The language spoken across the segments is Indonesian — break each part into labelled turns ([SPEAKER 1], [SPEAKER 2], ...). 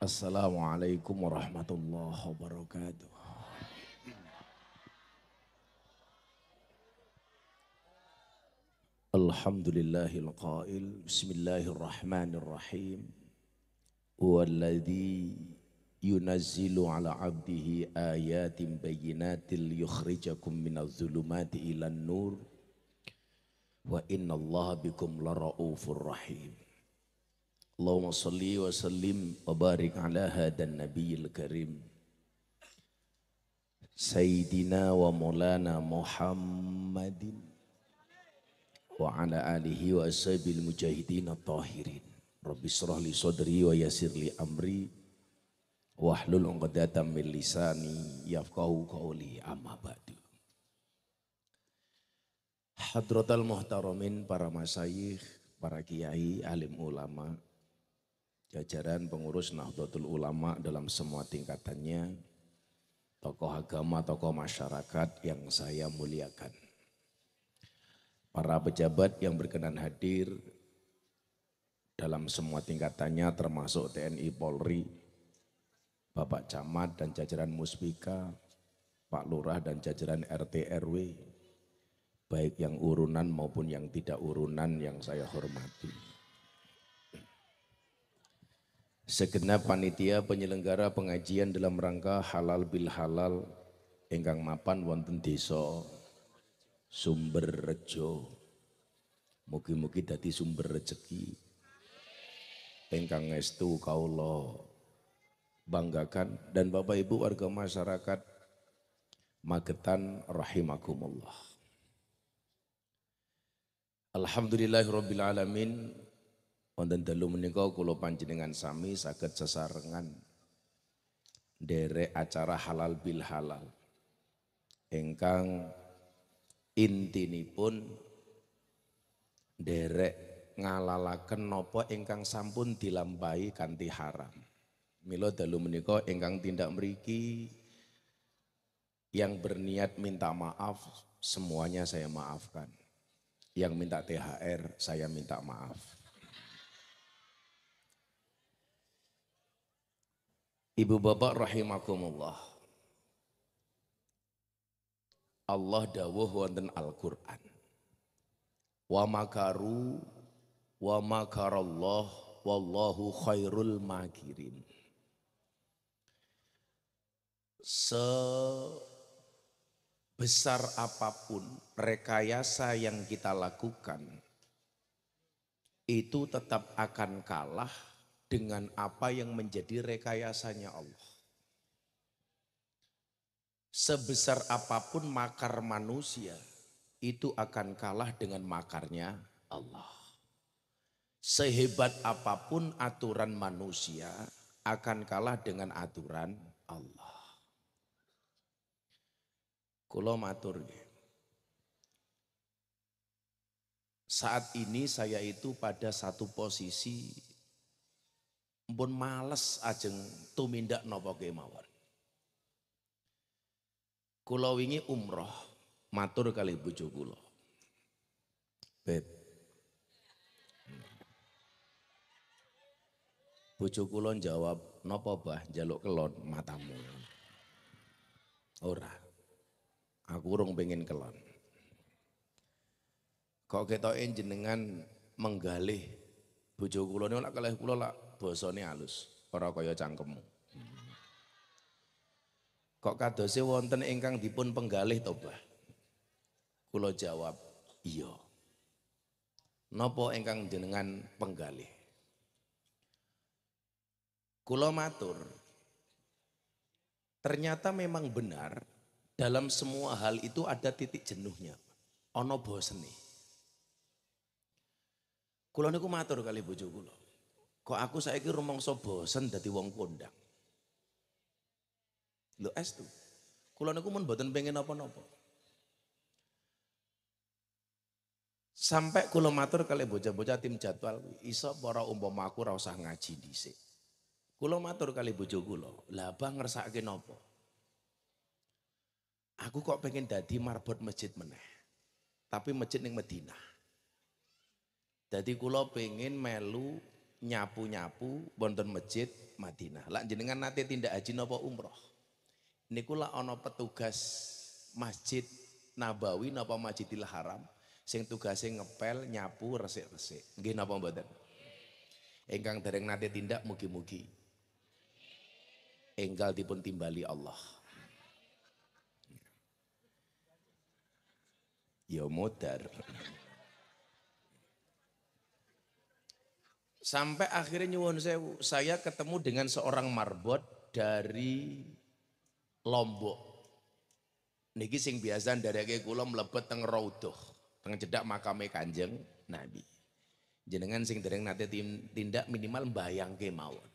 [SPEAKER 1] السلام عليكم ورحمة الله وبركاته الحمد لله القائل بسم الله الرحمن الرحيم هو الذي ينزل على عبده آيات بينات ليخرجكم من الظلمات إلى النور وإن الله بكم لرؤوف رحيم Allahumma salli wa sallim wa barik ala hadan nabiyil karim Sayyidina wa maulana Muhammadin wa ala alihi wa ashabil mujahidin at-tahirin Rabbi syrah li sadri wa yasir li amri wahlul uqdatam min lisani yafqahu qawli amma ba'du Hadratal muhtaramin para masayikh, para kiai, alim ulama, jajaran pengurus Nahdlatul Ulama dalam semua tingkatannya, tokoh agama, tokoh masyarakat yang saya muliakan. Para pejabat yang berkenan hadir dalam semua tingkatannya termasuk TNI Polri, Bapak Camat dan jajaran muspika, Pak Lurah dan jajaran RT RW, baik yang urunan maupun yang tidak urunan yang saya hormati segenap panitia penyelenggara pengajian dalam rangka halal bil halal ingkang mapan wonten desa Sumber Rejo. Mugi-mugi dadi sumber rezeki. Ingkang estu kaula banggakan dan Bapak Ibu warga masyarakat Magetan rahimakumullah. Alhamdulillahirabbil alamin Wonten dalu menika kula panjenengan sami saged sesarengan derek acara halal bil halal. Ingkang intinipun derek ngalalaken napa ingkang sampun dilampahi kanthi haram. Mila dalu menika ingkang tindak mriki yang berniat minta maaf semuanya saya maafkan. Yang minta THR saya minta maaf Ibu bapak rahimakumullah. Allah dawuh wonten Al-Qur'an. Wa makaru wa makarallah wallahu khairul makirin. Sebesar apapun rekayasa yang kita lakukan itu tetap akan kalah dengan apa yang menjadi rekayasanya Allah. Sebesar apapun makar manusia, itu akan kalah dengan makarnya Allah. Sehebat apapun aturan manusia, akan kalah dengan aturan Allah. Kulau matur Saat ini saya itu pada satu posisi Mbon males ajeng tumindak nopo kemawon. Kula wingi umroh matur kali bojo kula. Beb. Bojo kula jawab, nopo Bah? Njaluk kelon matamu." Ora. Aku urung pengen kelon. Kok ketoke jenengan menggalih bojo kula niku lak kalih kula lak basane halus, ora kaya cangkemmu. Kok kadose wonten ingkang dipun penggalih to, Bah? Kula jawab, iya. Nopo ingkang jenengan penggalih? Kula matur. Ternyata memang benar dalam semua hal itu ada titik jenuhnya. Ono bosene. Kulo niku matur kali bojo kulo. Kok aku saiki rumangsa bosen dadi wong kondang. Lho estu. Kula niku mun mboten pengen apa-apa. Sampai kula matur kali bocah-bocah tim jadwal iso para umpama aku ora usah ngaji dhisik. Kula matur kali bojo kula, lah ngerasa ngersakake nopo? Aku kok pengen dadi marbot masjid meneh. Tapi masjid ning Madinah. jadi kula pengen melu nyapu-nyapu bondon masjid Madinah. lanjut jenengan nate tindak haji napa umroh? Niku lak ana petugas Masjid Nabawi napa Masjidil Haram sing tugase ngepel, nyapu, resik-resik. Nggih napa mboten? Engkang dereng nate tindak mugi-mugi enggal dipun timbali Allah. Ya modar. Sampai akhirnya nyuwun sewu, saya ketemu dengan seorang marbot dari Lombok. Niki sing biasa dari kula mlebet teng Raudhah, teng jedak makame Kanjeng Nabi. Jenengan sing dereng nate tindak minimal mbayangke mawon.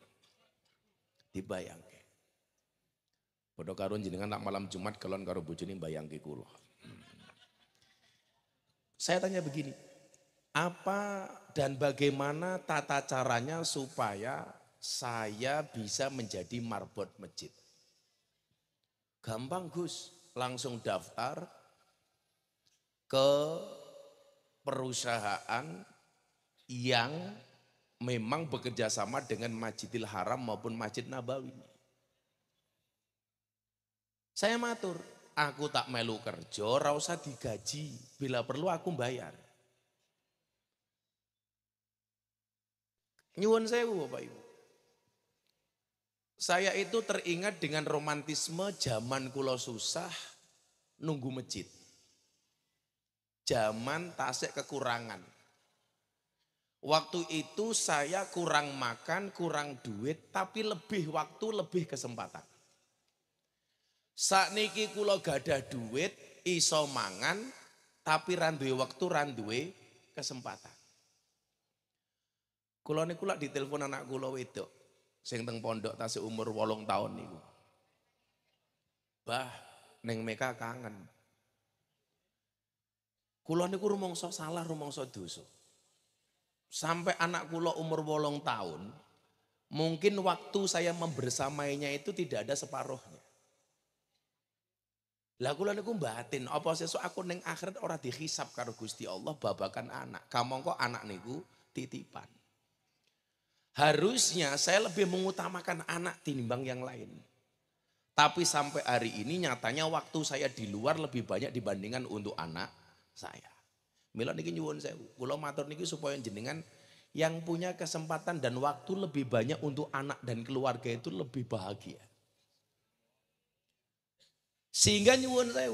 [SPEAKER 1] Dibayangke. Bodoh karo jenengan tak malam Jumat kelon karo bojone mbayangke kula. Hmm. Saya tanya begini, apa dan bagaimana tata caranya supaya saya bisa menjadi marbot masjid. Gampang Gus, langsung daftar ke perusahaan yang memang bekerja sama dengan Masjidil Haram maupun Masjid Nabawi. Saya matur, aku tak melu kerja, rausa digaji, bila perlu aku bayar. Nyuwun sewu Bapak Ibu. Saya itu teringat dengan romantisme zaman kulo susah nunggu masjid. Zaman tasik kekurangan. Waktu itu saya kurang makan, kurang duit, tapi lebih waktu, lebih kesempatan. Saat niki kulo gadah duit, iso mangan, tapi randuwe waktu, randuwe kesempatan. Kulo niku lak ditelepon anak kulo wedok sing teng pondok tasih umur wolong tahun niku. Bah, neng Meka kangen. Kulo niku rumangsa salah, rumangsa dosa. Sampai anak kulo umur wolong tahun, mungkin waktu saya membersamainya itu tidak ada separuhnya. Lah kula niku batin, apa sesuk aku ning akhirat ora dihisap karo Gusti Allah babakan anak. kamu Kamangka anak niku titipan. Harusnya saya lebih mengutamakan anak tinimbang yang lain. Tapi sampai hari ini nyatanya waktu saya di luar lebih banyak dibandingkan untuk anak saya. Mila niki nyuwun saya, kalau matur niki supaya jenengan yang punya kesempatan dan waktu lebih banyak untuk anak dan keluarga itu lebih bahagia. Sehingga nyuwun saya,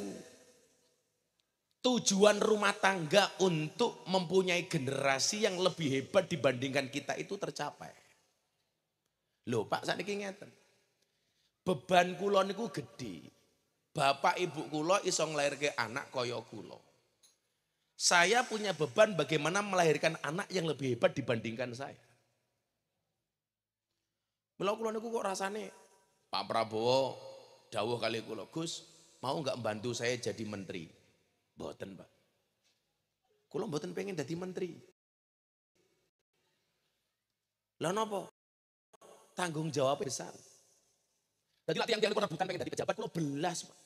[SPEAKER 1] Tujuan rumah tangga untuk mempunyai generasi yang lebih hebat dibandingkan kita itu tercapai. Loh Pak, saya ingatkan. Beban kula niku gede. Bapak ibu kulo iso ke anak koyo kulo Saya punya beban bagaimana melahirkan anak yang lebih hebat dibandingkan saya. Mula kula niku kok rasane Pak Prabowo dawuh kali kulo Gus, mau nggak membantu saya jadi menteri? Boten pak. Kulo boten pengen jadi menteri. Lah nopo? Tanggung jawab besar. Jadi latihan tiang rebutan pengen jadi pejabat kulo belas pak.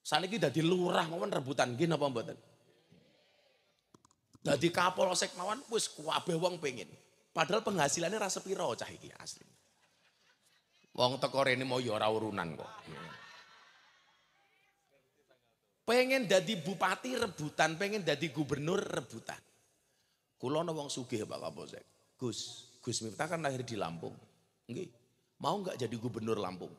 [SPEAKER 1] Saat ini jadi lurah mawon rebutan gini apa boten? Jadi kapolsek mawon wis kuabe wong pengen. Padahal penghasilannya rasa piro cah iki asli. Wong teko rene mau ya ora urunan kok. Pengen jadi bupati rebutan, pengen jadi gubernur rebutan. Kulo wong sugih Pak Kapolsek. Gus, Gus Miftah kan lahir di Lampung. Nggih. Mau nggak jadi gubernur Lampung?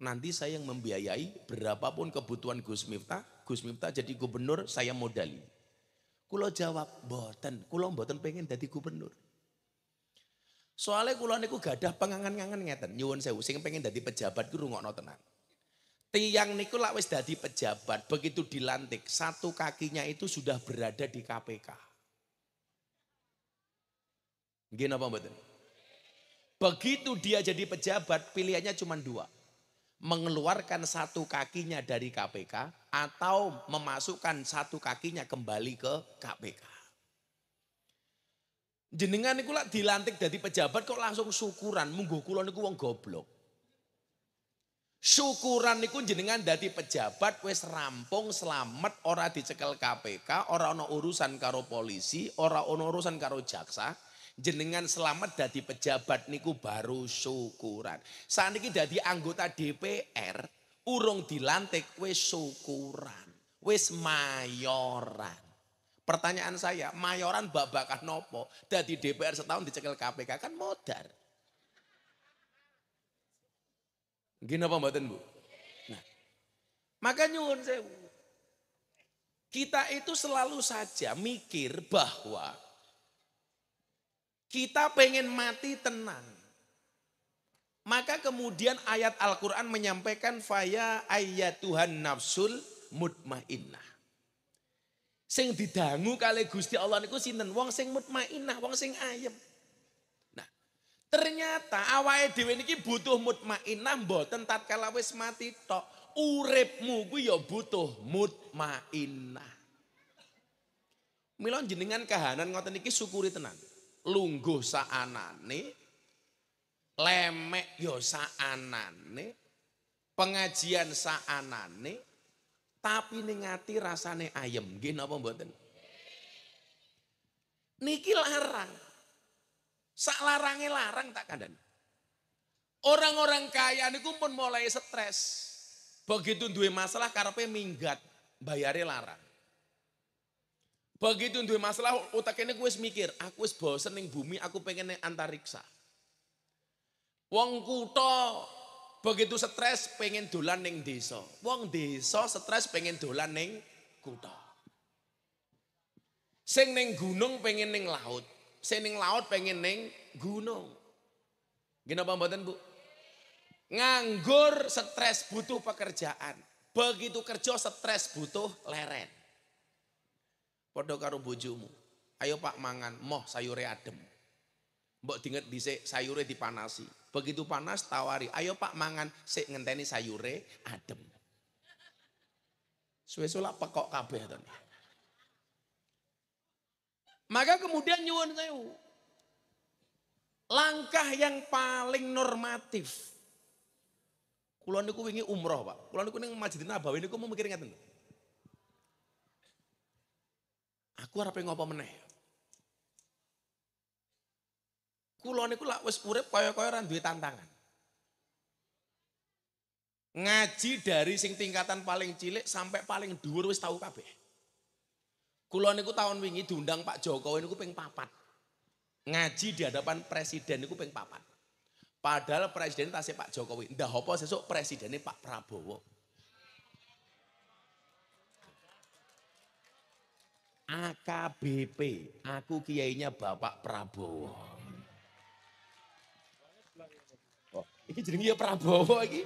[SPEAKER 1] Nanti saya yang membiayai berapapun kebutuhan Gus Miftah, Gus Miftah jadi gubernur saya modali. Kulo jawab, boten, kulo boten pengen jadi gubernur. Soalnya kulo niku gadah pengangan-ngangan ngeten, nyuwun sewu sing pengen jadi pejabat ku rungokno tenan. Tiang niku lak wis dadi pejabat, begitu dilantik, satu kakinya itu sudah berada di KPK. Gini apa mbak? Begitu dia jadi pejabat, pilihannya cuma dua. Mengeluarkan satu kakinya dari KPK atau memasukkan satu kakinya kembali ke KPK. Jenengan niku lak dilantik jadi pejabat kok langsung syukuran, mungguh kula niku wong goblok. Syukuran niku jenengan dadi pejabat wis rampung selamat ora dicekel KPK, ora ono urusan karo polisi, ora ono urusan karo jaksa. Jenengan selamat dadi pejabat niku baru syukuran. saat Saniki dadi anggota DPR urung dilantik wis syukuran, wis mayoran. Pertanyaan saya, mayoran babakan nopo? Dadi DPR setahun dicekel KPK kan modar. Gini apa mbak Bu? Nah, maka nyuruh saya Kita itu selalu saja mikir bahwa kita pengen mati tenang. Maka kemudian ayat Al-Quran menyampaikan faya ayat Tuhan nafsul mutmainnah. Sing didangu kali Gusti Allah niku sinten wong seng mutmainnah, wong seng ayem. Ternyata awake dhewe niki butuh mutmainah mboten kalau wis mati tok. Uripmu kuwi ya butuh mutmainah. Mila jenengan kahanan ngoten niki syukuri tenan. lunggu saanane, lemek ya saanane, pengajian saanane, tapi ning ati rasane ayem. Nggih napa mboten? Niki larang. Sak larange larang tak kandani. Orang-orang kaya niku pun mulai stres. Begitu duwe masalah karepe minggat, bayare larang. Begitu duwe masalah otak ini wis mikir, aku wis bosen ning bumi, aku pengen ning antariksa. Wong kutha begitu stres pengen dolan ning desa. Wong desa stres pengen dolan ning kutha. Sing ning gunung pengen ning laut. Sening laut pengen neng gunung. Gini apa mboten, Bu? Nganggur stres butuh pekerjaan. Begitu kerja stres butuh leren. Podo karo bujumu. Ayo Pak mangan, moh sayure adem. Mbok dinget dice sayure dipanasi. Begitu panas tawari, ayo Pak mangan, sik ngenteni sayure adem. Suwe-suwe pekok kabeh to. Maka kemudian nyuwun sewu. Langkah yang paling normatif. Kulon niku wingi umroh, Pak. Kulon niku ning Masjid Nabawi niku mau mikir ngaten. Aku harap e ngopo meneh. Kulo niku lak wis urip kaya-kaya ora duwe tantangan. Ngaji dari sing tingkatan paling cilik sampai paling dhuwur wis tahu kabeh. Kulo niku tahun wingi diundang Pak Jokowi niku ping papat. Ngaji di hadapan presiden niku ping papat. Padahal presiden tasih Pak Jokowi. Ndah apa sesuk presidennya Pak Prabowo. AKBP, aku kiainya Bapak Prabowo. Oh, ini jenenge ya Prabowo lagi?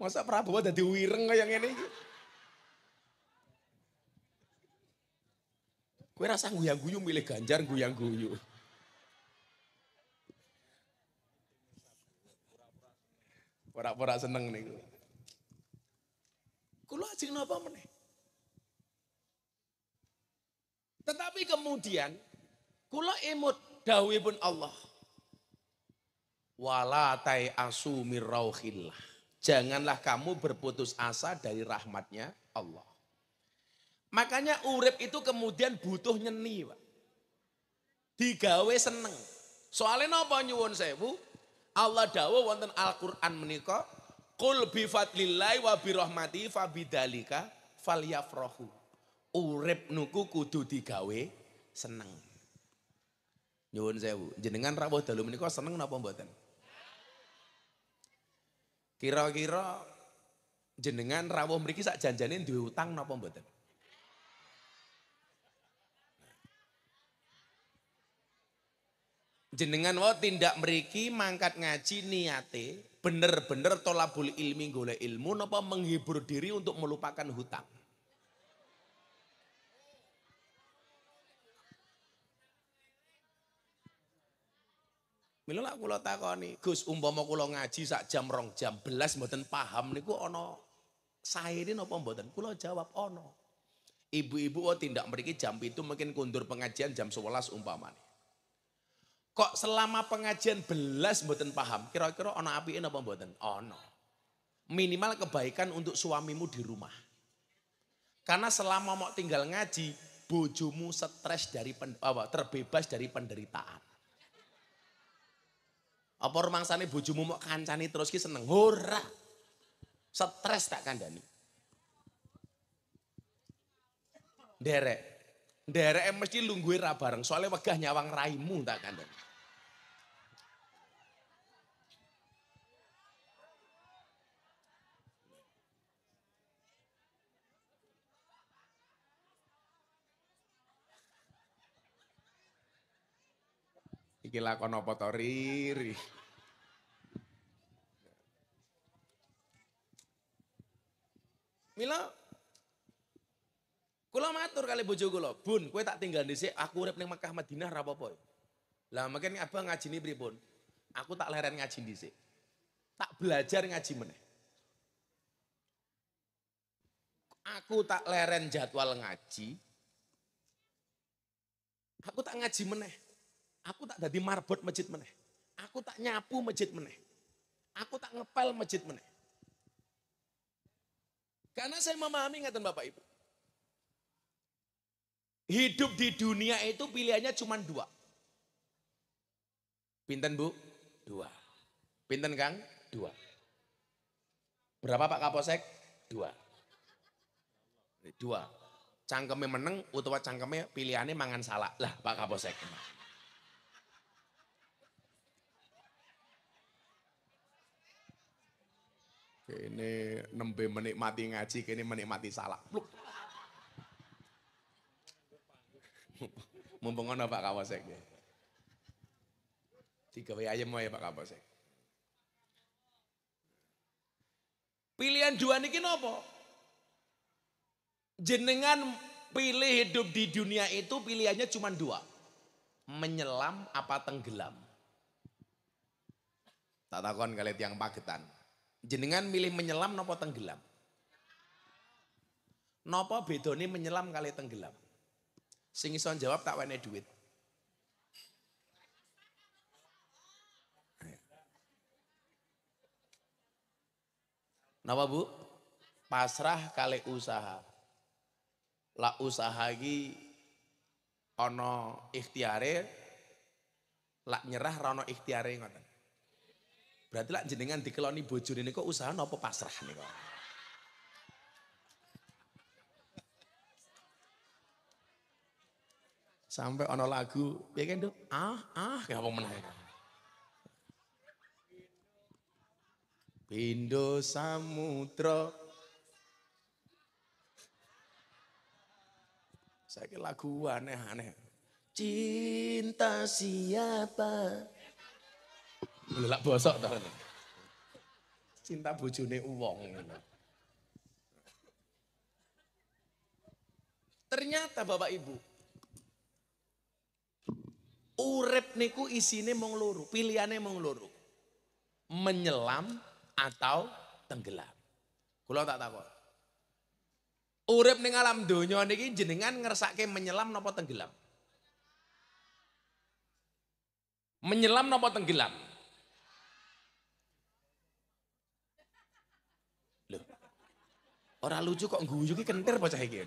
[SPEAKER 1] Masa Prabowo dadi wireng kaya ngene iki? Kue rasa guyang-guyu milih Ganjar guyang-guyu. Porak-porak seneng nih. Kulo aja kenapa meneh? Tetapi kemudian kulo imut pun Allah. Walatai asu mirrauhillah. Janganlah kamu berputus asa dari rahmatnya Allah. Makanya urip itu kemudian butuh nyeni, Pak. Digawe seneng. Soalnya napa nyuwun sewu? Allah dawuh wonten Al-Qur'an menika, "Qul bi fadlillahi wa bi rahmati bidzalika falyafrahu." Urip nuku kudu digawe seneng. Nyuwun sewu, jenengan rawuh dalu menika seneng napa mboten? Kira-kira jenengan rawuh mriki sak janjane duwe utang napa mboten? Jenengan wau tindak meriki mangkat ngaji niate bener-bener tolabul ilmi gule ilmu napa menghibur diri untuk melupakan hutang. Mila kulo takoni, Gus umpama kulo ngaji sak jam rong jam belas mboten paham niku ono sairin napa mboten? kulo jawab ono. Ibu-ibu oh tindak mriki jam itu mungkin kundur pengajian jam 11 umpamane. Kok selama pengajian belas mboten paham, kira-kira ono api apa mboten? Ono. Minimal kebaikan untuk suamimu di rumah. Karena selama mau tinggal ngaji, bojomu stres dari pen, apa, terbebas dari penderitaan. Apa rumah sana bojomu mau kancani terus ki seneng? Stres tak kandani. Derek, Derek mesti lungguhe ra bareng, soalnya wegah nyawang raimu tak kandhani. Iki lakon apa to riri? Mila Kula matur kali bojo kula, "Bun, kowe tak tinggal dhisik, aku urip ning Mekah Madinah ra apa-apa." Ya? Lah mungkin Abang ngajini pripun? Aku tak leren ngaji dhisik. Tak belajar ngaji meneh. Aku tak leren jadwal ngaji. Aku tak ngaji meneh. Aku tak dadi marbot masjid meneh. Aku tak nyapu masjid meneh. Aku tak ngepel masjid meneh. Karena saya memahami ngaten Bapak Ibu. Hidup di dunia itu pilihannya cuma dua. Pinten Bu? Dua. Pinten Kang? Dua. Berapa Pak Kaposek? Dua. Dua. Cangkeme meneng utawa cangkeme pilihannya mangan salah. Lah Pak Kaposek. Ini nembe menikmati ngaji, ini menikmati salah. Pluk. Mumpung ana Pak Tiga Digawe ayem wae Pak kawasek. Pilihan dua niki nopo? Jenengan pilih hidup di dunia itu pilihannya cuma dua. Menyelam apa tenggelam? Tak takon kalian tiang pagetan. Jenengan milih menyelam nopo tenggelam? Nopo bedoni menyelam kali tenggelam? Sing iso jawab tak wene duit. Napa Bu? Pasrah kali usaha. La usaha iki ana ikhtiare, lak nyerah rono ikhtiare ngoten. Berarti lak jenengan dikeloni bojone niku usaha napa pasrah niku? Sampai ono lagu, ya kan tuh, ah, ah, gak mau Pindo Samudro. Saya kira lagu aneh-aneh.
[SPEAKER 2] Cinta siapa?
[SPEAKER 1] Melelak bosok tau. Cinta bujune uang Ternyata Bapak Ibu, Urip niku isine mung loro, pilihane mung loro. Menyelam atau tenggelam. Kula tak takon. Urip ning alam donya niki jenengan ngersake menyelam napa tenggelam? Menyelam napa tenggelam? Loh. Ora lucu kok guyu ki kentir bocah iki.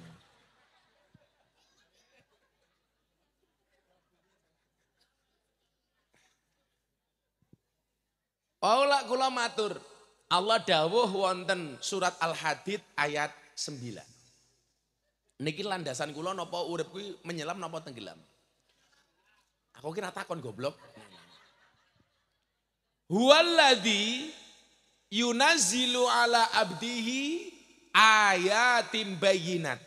[SPEAKER 1] Paula kula matur. Allah dawuh wonten surat Al-Hadid ayat 9. Niki landasan kula napa urip kuwi menyelam napa tenggelam? Aku kira takon goblok. Huwallazi yunazilu ala abdihi ayatin bayyinat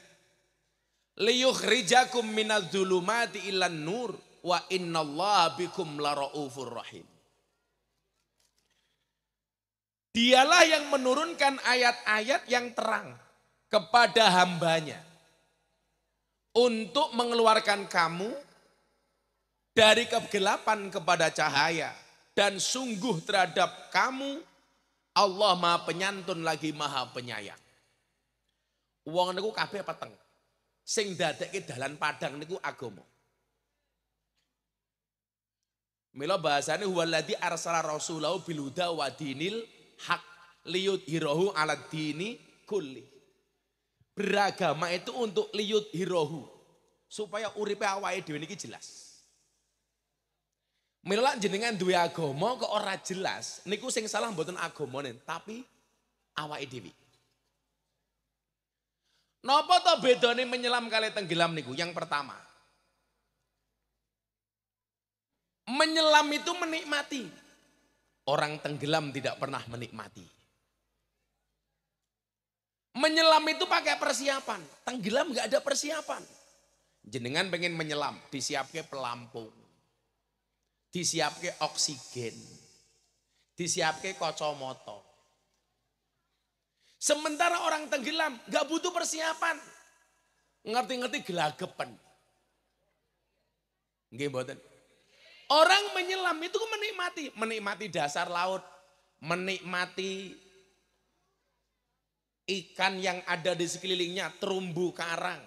[SPEAKER 1] liyukhrijakum minadh-dhulumati ilan nur wa innallaha bikum laraufur rahim. Dialah yang menurunkan ayat-ayat yang terang kepada hambanya. Untuk mengeluarkan kamu dari kegelapan kepada cahaya. Dan sungguh terhadap kamu Allah maha penyantun lagi maha penyayang. Uang niku kabeh peteng. Sing dadekke dalan padang niku agama. Mila bahasane huwallazi arsala rasulahu bil huda wa dinil hak liut hirohu ala dini kulli. Beragama itu untuk liut hirohu. Supaya uripe awake dewi ini jelas. Mila jenengan dua agama ke ora jelas, niku sing salah agama agamane, tapi awake dewi. Napa to ini menyelam kali tenggelam niku? Yang pertama, menyelam itu menikmati. Orang tenggelam tidak pernah menikmati. Menyelam itu pakai persiapan. Tenggelam nggak ada persiapan. Jenengan pengen menyelam, disiapkan pelampung. Disiapkan oksigen. Disiapkan kocomoto. Sementara orang tenggelam nggak butuh persiapan. Ngerti-ngerti gelagapan. Orang menyelam itu menikmati, menikmati dasar laut, menikmati ikan yang ada di sekelilingnya, terumbu karang,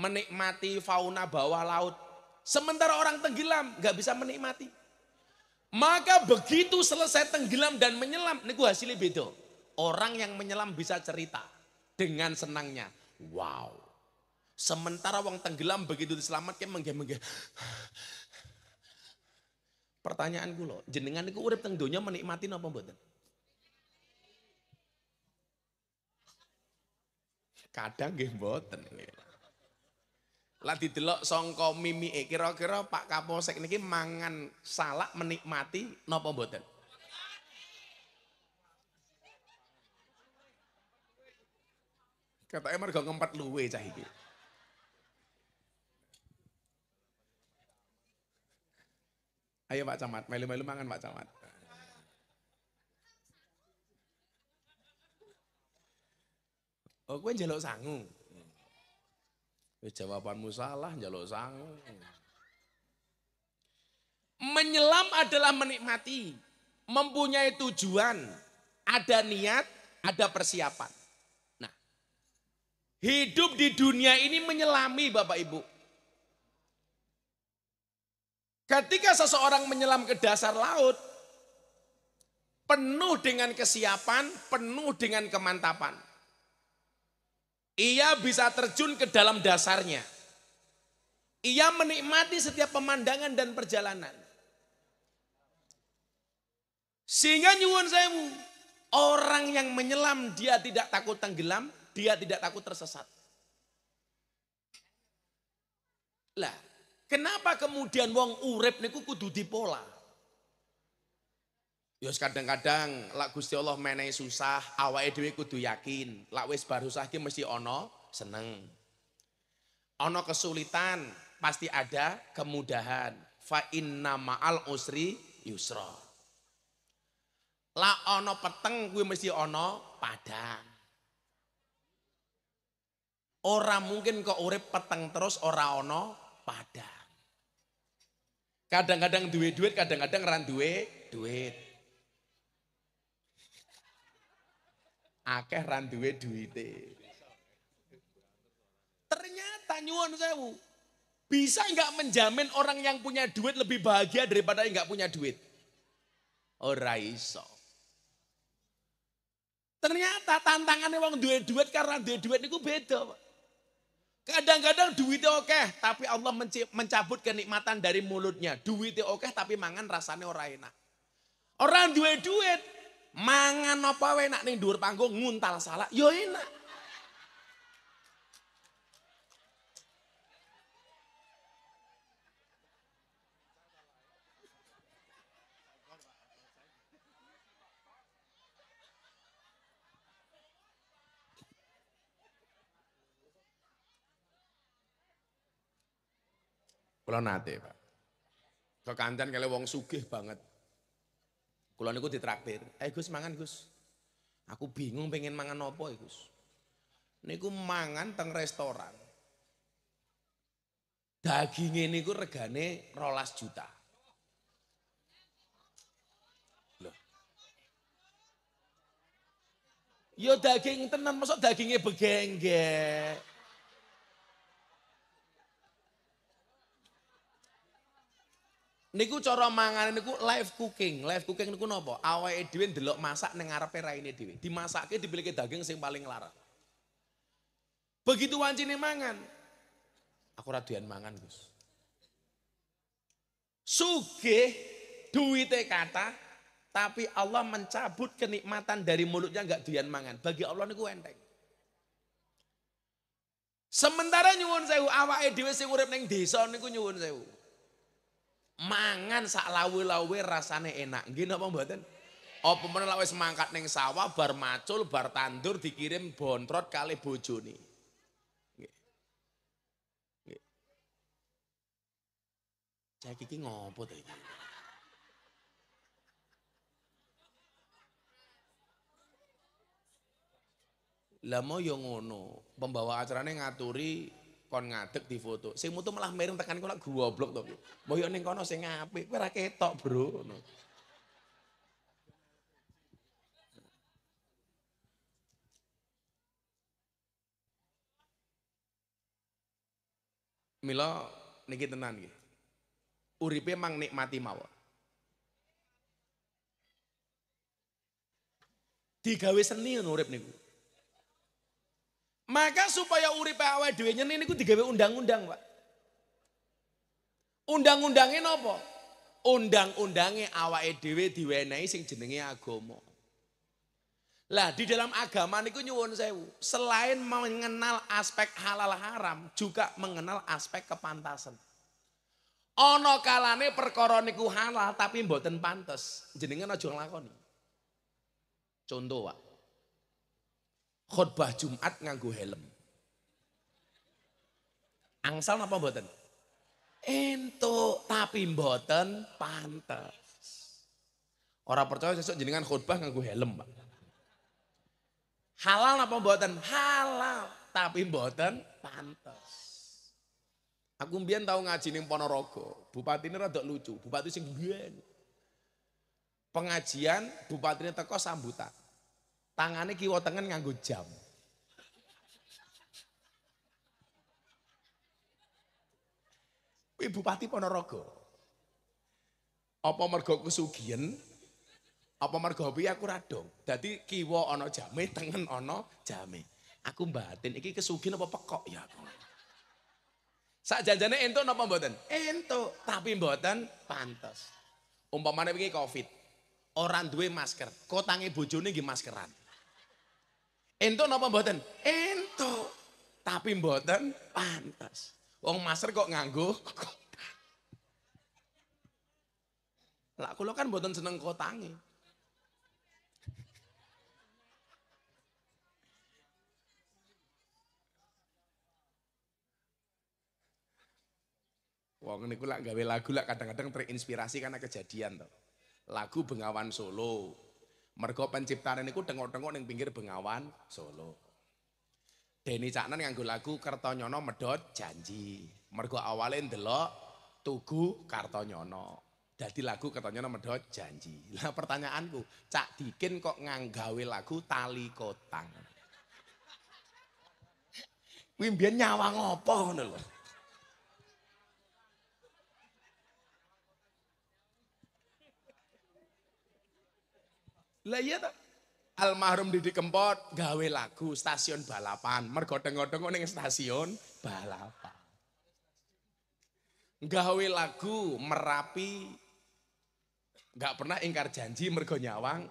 [SPEAKER 1] menikmati fauna bawah laut. Sementara orang tenggelam nggak bisa menikmati. Maka begitu selesai tenggelam dan menyelam, gua hasilnya beda. Orang yang menyelam bisa cerita dengan senangnya. Wow. Sementara wong tenggelam begitu diselamatkan menggeh-menggeh. Pertanyaan gue loh, jenengan gue urip teng donya menikmati napa mboten? Kadang nggih mboten. Lah didelok sangka e, kira-kira Pak Kapolsek niki mangan salak menikmati napa mboten? Katanya mergo ngempet luwe cah iki. Ayo Pak Camat, melu-melu mangan Pak Camat. Oh, gue njaluk sangu. Eh, jawabanmu salah njaluk sangu. Menyelam adalah menikmati, mempunyai tujuan, ada niat, ada persiapan. Nah, hidup di dunia ini menyelami Bapak Ibu. Ketika seseorang menyelam ke dasar laut, penuh dengan kesiapan, penuh dengan kemantapan. Ia bisa terjun ke dalam dasarnya. Ia menikmati setiap pemandangan dan perjalanan. Sehingga nyuwun saya orang yang menyelam dia tidak takut tenggelam, dia tidak takut tersesat. Lah, Kenapa kemudian wong urip niku kudu dipola? Ya kadang-kadang lak Gusti Allah menehi susah, awake dhewe kudu yakin, lak wis bar susah iki mesti ana seneng. Ana kesulitan, pasti ada kemudahan. Fa inna ma'al usri yusra. Lak ana peteng kuwi mesti ana padang. Ora mungkin kok urip peteng terus ora ana padang. Kadang-kadang duwe duit, kadang-kadang ran duwe duit. Akeh ran duwe duite. Ternyata nyuwun sewu. Bisa enggak menjamin orang yang punya duit lebih bahagia daripada yang nggak punya duit? Ora iso. Ternyata tantangannya wong duwe duit karena duwe duit niku beda, Pak. Kadang-kadang duitnya oke, tapi Allah mencabut kenikmatan dari mulutnya. Duitnya oke, tapi mangan rasanya orang enak. Orang duit duit, mangan apa enak nih dur panggung nguntal salah, yo ya enak. Kulo nate, Pak. Ke kali wong sugih banget. Kulo niku ditraktir. Eh Gus mangan Gus. Aku bingung pengen mangan apa, eh, Gus. Niku mangan teng restoran. Daging Daginge niku regane 12 juta. Yo daging tenan, maksud dagingnya begenggek. Niku cara mangan, niku live cooking. Live cooking niku nopo. Awake Edwin ndelok masak ning ngarepe raine dhewe. Dimasake dipilihke daging sing paling larat. Begitu wancine mangan. Aku ora mangan, Gus. Sugih duwite kata, tapi Allah mencabut kenikmatan dari mulutnya nggak doyan mangan. Bagi Allah niku enteng. Sementara nyuwun sewu awake Edwin sing urip neng desa niku nyuwun sewu mangan sak lawe-lawe rasane enak. Nggih napa mboten? Apa men lek wis mangkat ning sawah bar macul bar tandur dikirim bontrot kali bojone. Cah iki ngopo to iki? Lah mau yo ngono, pembawa acarane ngaturi kon ngadeg foto, Sing mutu malah miring tekan kono goblok to. Mbah yo ning kono sing apik, kowe ora ketok, Bro. Mila niki tenan nggih. Uripe mang nikmati mawon. Digawe seni ngono urip niku. Maka supaya uripe awake dhewe nyene niku digawe undang-undang, Pak. Undang-undange nopo? Undang-undange awa dhewe diwenehi sing jenenge agomo. Lah di dalam agama niku nyuwun saya, selain mengenal aspek halal haram, juga mengenal aspek kepantasan. Ono kalane perkara halal tapi mboten pantas, jenengan aja nglakoni. Contoh, Pak khotbah Jumat nganggo helm. Angsal apa mboten? Ento tapi mboten pantas. Orang percaya sesuk jenengan khotbah nganggo helm, Pak. Halal apa mboten? Halal, tapi mboten pantas. Aku mbiyen tau ngaji ning Ponorogo. Bupatine rada lucu, bupati sing mbiyen. Pengajian bupatine teko sambutan. Tangannya kiwa tengen nganggo jam. Ibu Pati Ponorogo. Apa mergo kesugihan? Apa mergo piye aku radong? Dadi kiwa ana jame, tengen ono jame. Aku batin iki kesugian apa pekok ya aku. Sak janjane entuk napa mboten? Entuk, tapi mboten pantes. Umpamane iki Covid, orang duwe masker, kotange bojone nggih maskeran. Ento napa mboten? Ento. Tapi mboten pantas. Wong master kok nganggo kotang. Lah kula kan mboten seneng kotange. Wong niku lak gawe lagu lak kadang-kadang terinspirasi karena kejadian to. Lagu Bengawan Solo, Mergo penciptane niku dengok-dengok ning pinggir Bengawan Solo. Deni Caknan nganggo lagu Kartonyono medot janji. Mergo awale ndelok tugu Kartonyono. Dadi lagu Kartonyono medot janji. Lah pertanyaanku, Cak Dikin kok nganggawe lagu Tali Kotang? Kuwi mbiyen nyawang apa ngono lho? Lah iya al Almarhum Didi Kempot gawe lagu stasiun balapan. Mergo dengo-dengo ning stasiun balapan. Gawe lagu Merapi. Enggak pernah ingkar janji mergo nyawang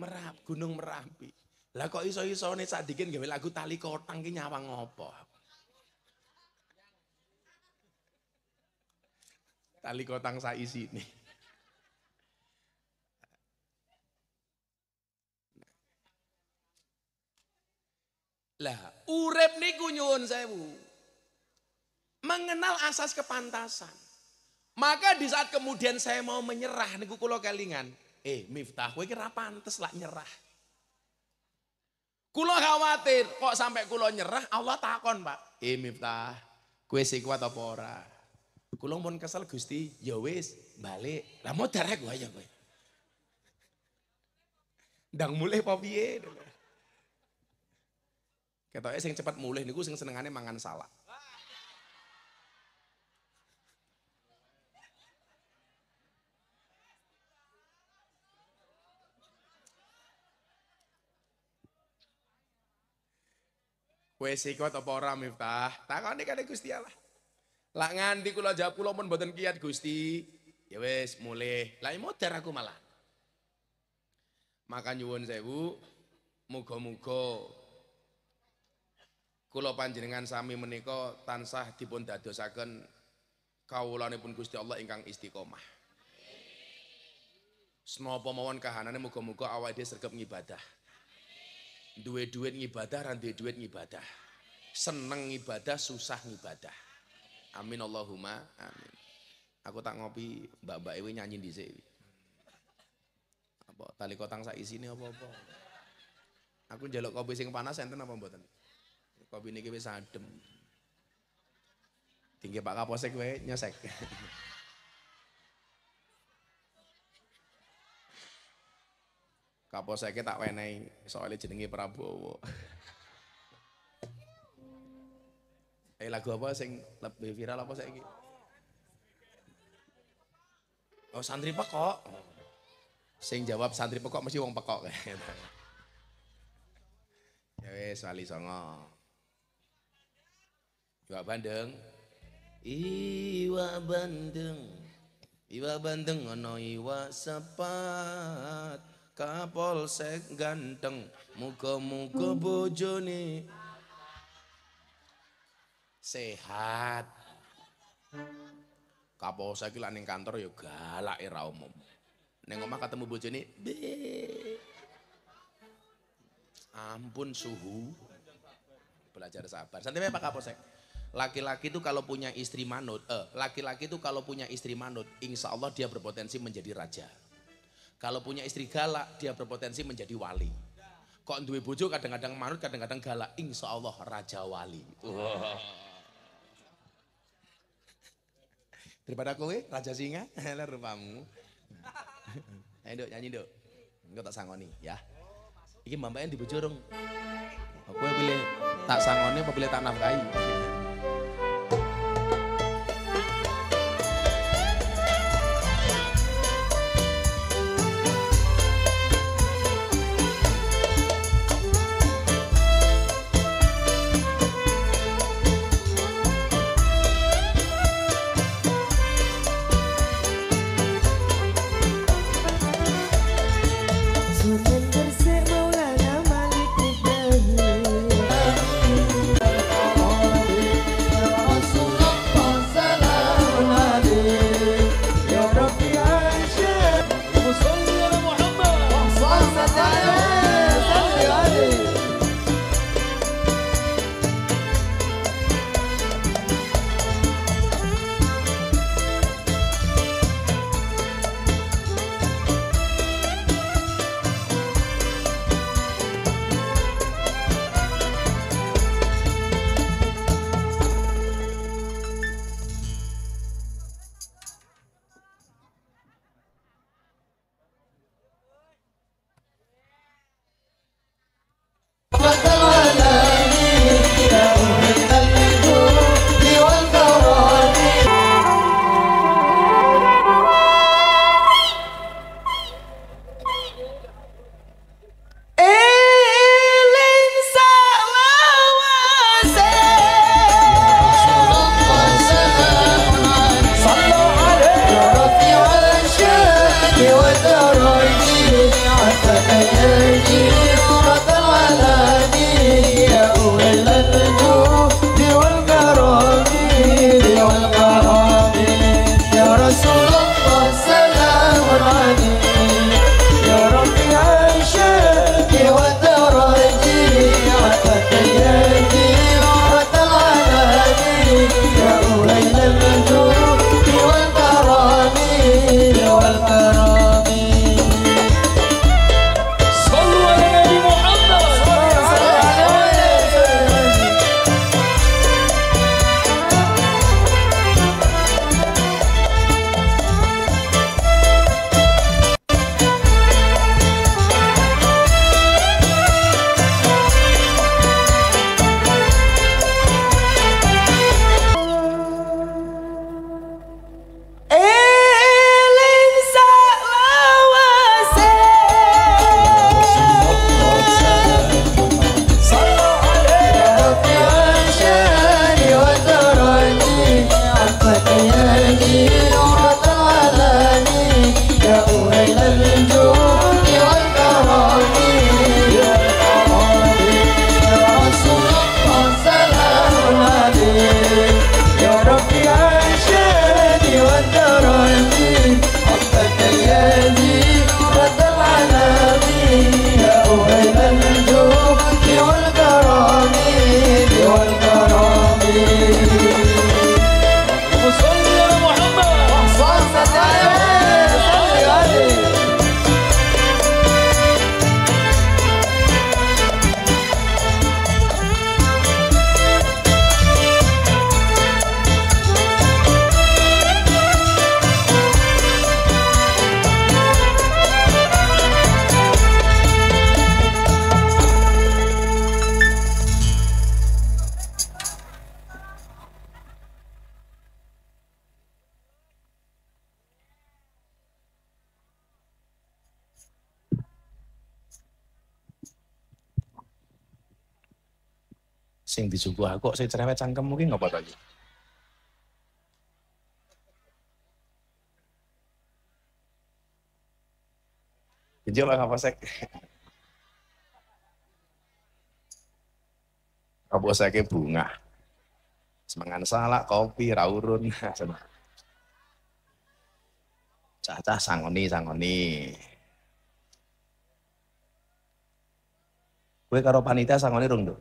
[SPEAKER 1] Merap Gunung Merapi. Lah kok iso-isone sadikin gawe lagu tali kotang nyawang ngopo? Tali kotang isi nih. Lah, urep niku saya bu Mengenal asas kepantasan. Maka di saat kemudian saya mau menyerah niku kula kelingan, eh Miftah kowe kira pantes lah nyerah. Kulo khawatir kok sampai kulo nyerah Allah takon, Pak. Eh Miftah, kowe sik kuat apa ora? Kulo pun kesel Gusti, ya balik. Lah mau darah gua aja ya, kowe. Ndang mulai apa piye? Ketoke ya, sing cepat mulih niku sing senengane mangan salak. Kowe sikot apa ora Miftah? nih kene Gusti Allah. Langan, nganti kulo jawab kulo pun mboten kiat Gusti. Ya wis mulih. Lah motor aku malah. Makan nyuwun bu, mugo mugo. Kulo panjenengan sami meniko tansah dipun dadosaken pun Gusti Allah ingkang istiqomah. Senapa mawon kahanane muga-muga awake dhewe sregep ngibadah. Duwe duit ngibadah, ra duwe duit ngibadah. Seneng ngibadah, susah ngibadah. Amin Allahumma amin. Aku tak ngopi mbak-mbak ewe nyanyi dhisik. Apa tali kotang sak isine apa-apa. Aku njaluk kopi sing panas enten apa mboten? Kopi bini wis adem. Tinggi Pak Kaposek wae nyesek. kaposeknya tak wenei soalnya jenengi Prabowo. Eh lagu apa sing lebih viral apa saiki? Oh santri pekok. Sing jawab santri pekok mesti wong pekok. ya wis wali songo. Iwa bandeng.
[SPEAKER 2] Iwa bandeng. Iwa bandeng ono Iwa sepat. Kapolsek ganteng. Muka-muka hmm.
[SPEAKER 1] bojone sehat. Kapolsek iki ning kantor ya galak ya umum. Ning omah ketemu bojone, "Be." Ampun suhu. Belajar sabar. Santai Pak Kapolsek. Laki-laki itu kalau punya istri manut, eh, laki-laki itu kalau punya istri manut, insya Allah dia berpotensi menjadi raja. Kalau punya istri galak, dia berpotensi menjadi wali. Kok duwe bojo kadang-kadang manut, kadang-kadang galak, insya Allah raja wali. Wow. Daripada kowe, eh, raja singa, lah rupamu. Ayo dok, nyanyi dok. Enggak tak sangoni ya. Iki mbak yang dibujurung. Aku pilih tak sangoni apa pilih tak kayu. sing disuguh aku sing cerewet cangkem mungkin ngopo to iki Jadi lah ngapa sek? Ngapa seknya bunga? Semangat salak, kopi, raurun. Cacah sangoni, sangoni. Gue karo panitia sangoni rung tuh.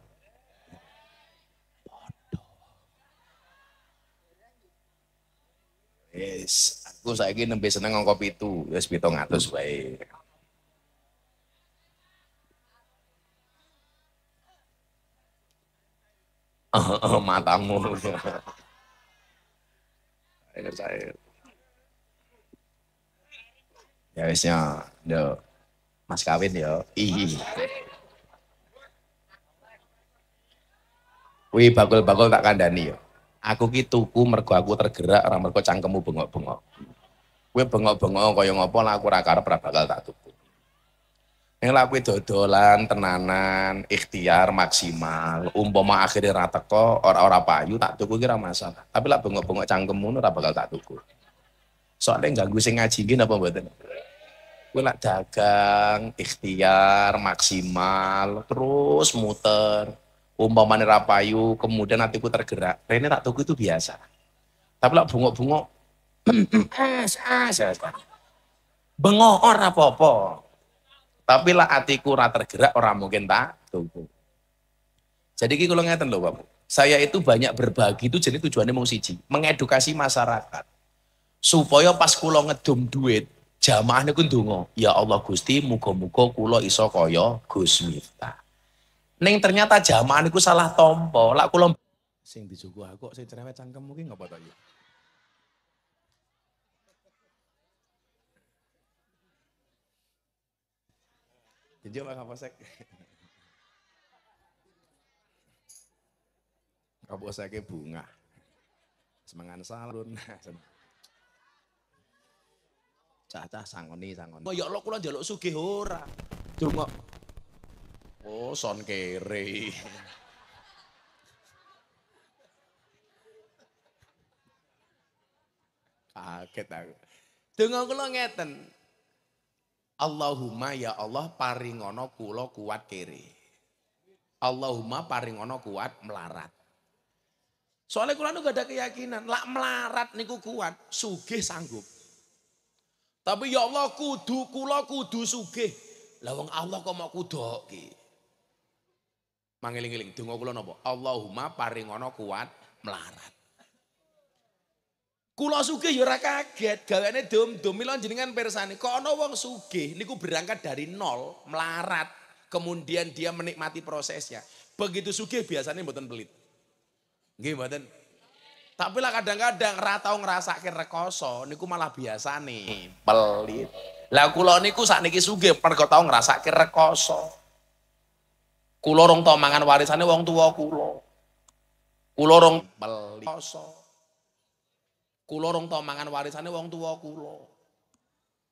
[SPEAKER 1] Yes. aku saiki nembe seneng itu, 7, wis 700 wae. Oh, matamu. Ayo saya. Ya wisnya, yo. Mas kawin yo. Ih. Wih, bakul-bakul tak kandani yo. Aku ki tuku mergo aku tergerak ora mergo cangkemmu bengok-bengok. Kowe bengok-bengok kaya ngopo lah aku ora karep ora bakal tak tuku. Ning lak dodolan tenanan, ikhtiar maksimal, umpama akhirnya rata teko ora-ora payu tak tuku ki ora masalah. Tapi lak bengok-bengok cangkemmu ora bakal tak tuku. Soalnya ganggu sing ngaji ki napa mboten? Kuwi lak dagang, ikhtiar maksimal, terus muter umpamanya rapayu, kemudian hatiku tergerak, rene tak tuku itu biasa. Tapi lah bungok-bungok, as, as, as. Bengok ora apa-apa. Tapi lah hatiku ora tergerak, ora mungkin tak tuku. Jadi ki kalau ngeten lho, Bapak. Saya itu banyak berbagi itu jadi tujuannya mau siji, mengedukasi masyarakat. Supaya pas kulo ngedum duit, jamaahnya kun ndonga, ya Allah Gusti, muga-muga kulo iso kaya Gus Miftah. Neng ternyata jaman iku salah tompo. Lak kula sing dijuku aku sing cerewet cangkem mungkin ngopo to ya. Jadi apa kapolsek? Kapolseknya bunga. Semangan salun. Cah-cah sangoni sangoni. Kok ya lo kula njaluk sugih ora. Cuma Oh, son kere. Kaget aku. Donga kula ngeten. Allahumma ya Allah paringono kula kuat kere. Allahumma paringono kuat melarat. Soalnya kula nu gak ada keyakinan, lak melarat niku kuat, sugih sanggup. Tapi ya Allah kudu kula kudu sugih. Lawang Allah kok mau kudoki. Mangiling-iling donga kula napa? Allahumma paringono kuat melarat. Kula sugih ya ora kaget, gaweane dom-dom mila jenengan pirsani. Kok ana wong sugih niku berangkat dari nol melarat, kemudian dia menikmati prosesnya. Begitu sugih biasanya mboten pelit. Nggih mboten. Tapi lah kadang-kadang ratau ngerasa ngrasake rekoso niku malah biasa nih pelit. Lah kula niku niki sugih tahu tau kira rekoso kulorong rong tau mangan warisane wong tua kulo. Kula rong poso. Kula rong tau mangan warisane wong tua kulo.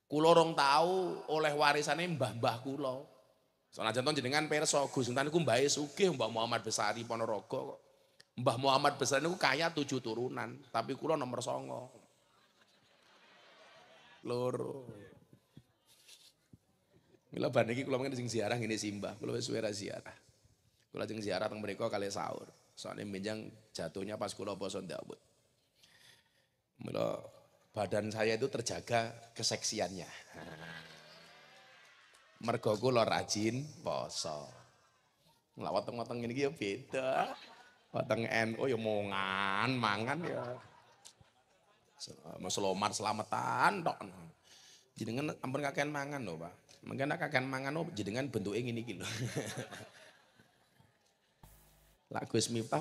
[SPEAKER 1] Kula rong tau oleh warisannya mbah-mbah kulo. Soalnya contoh jenengan perso Gus entah niku mbahe sugih Mbah Muhammad Besari Ponorogo Mbah Muhammad Besari niku kaya tujuh turunan, tapi kulo nomor songo. Loro. Mila banding iki kula mengke sing ziarah ngene simbah, kula wis suwera ziarah. Kula sing ziarah teng mereka kali sahur. Soalnya menjang jatuhnya pas kula poso ndabut. Mila badan saya itu terjaga keseksiannya. Mergo kula rajin poso. Lawat teng-teng ngene iki ya beda. Wateng NU ya mongan, mangan ya. Mas selamat selamatan tok. Jenengan ampun kakean mangan lho, Pak. Mungkin nak akan mangan oh jenengan bentuk ngene iki lho. Lak Gus Miftah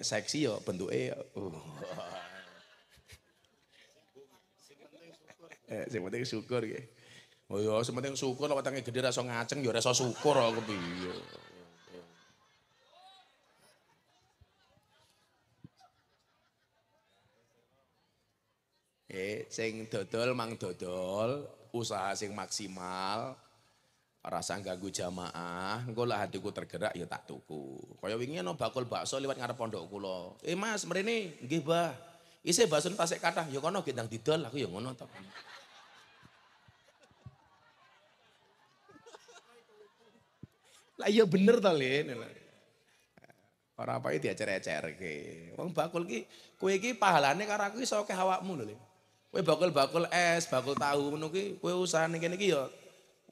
[SPEAKER 1] seksi yo bentuknya ya. ya. Uh. Eh, sing penting syukur ya, Oh iya, sing penting syukur lah wetenge gede rasa ngaceng ya rasa syukur aku piye. Eh, sing dodol mang dodol, usaha sing maksimal rasa ganggu jamaah engko lah hatiku tergerak ya tak tuku kaya wingi ana bakul bakso liwat ngarep pondok kula eh mas mrene nggih mbah isih basun pasek kathah ya kono gendang didol aku ya ngono to lah iya bener to le Ora apa cerai ecerke Wong bakul ki kowe iki pahalane karo aku iso akeh awakmu lho. Kue bakul-bakul es, bakul tahu menunggu. kuwi usaha usahane kene iki ya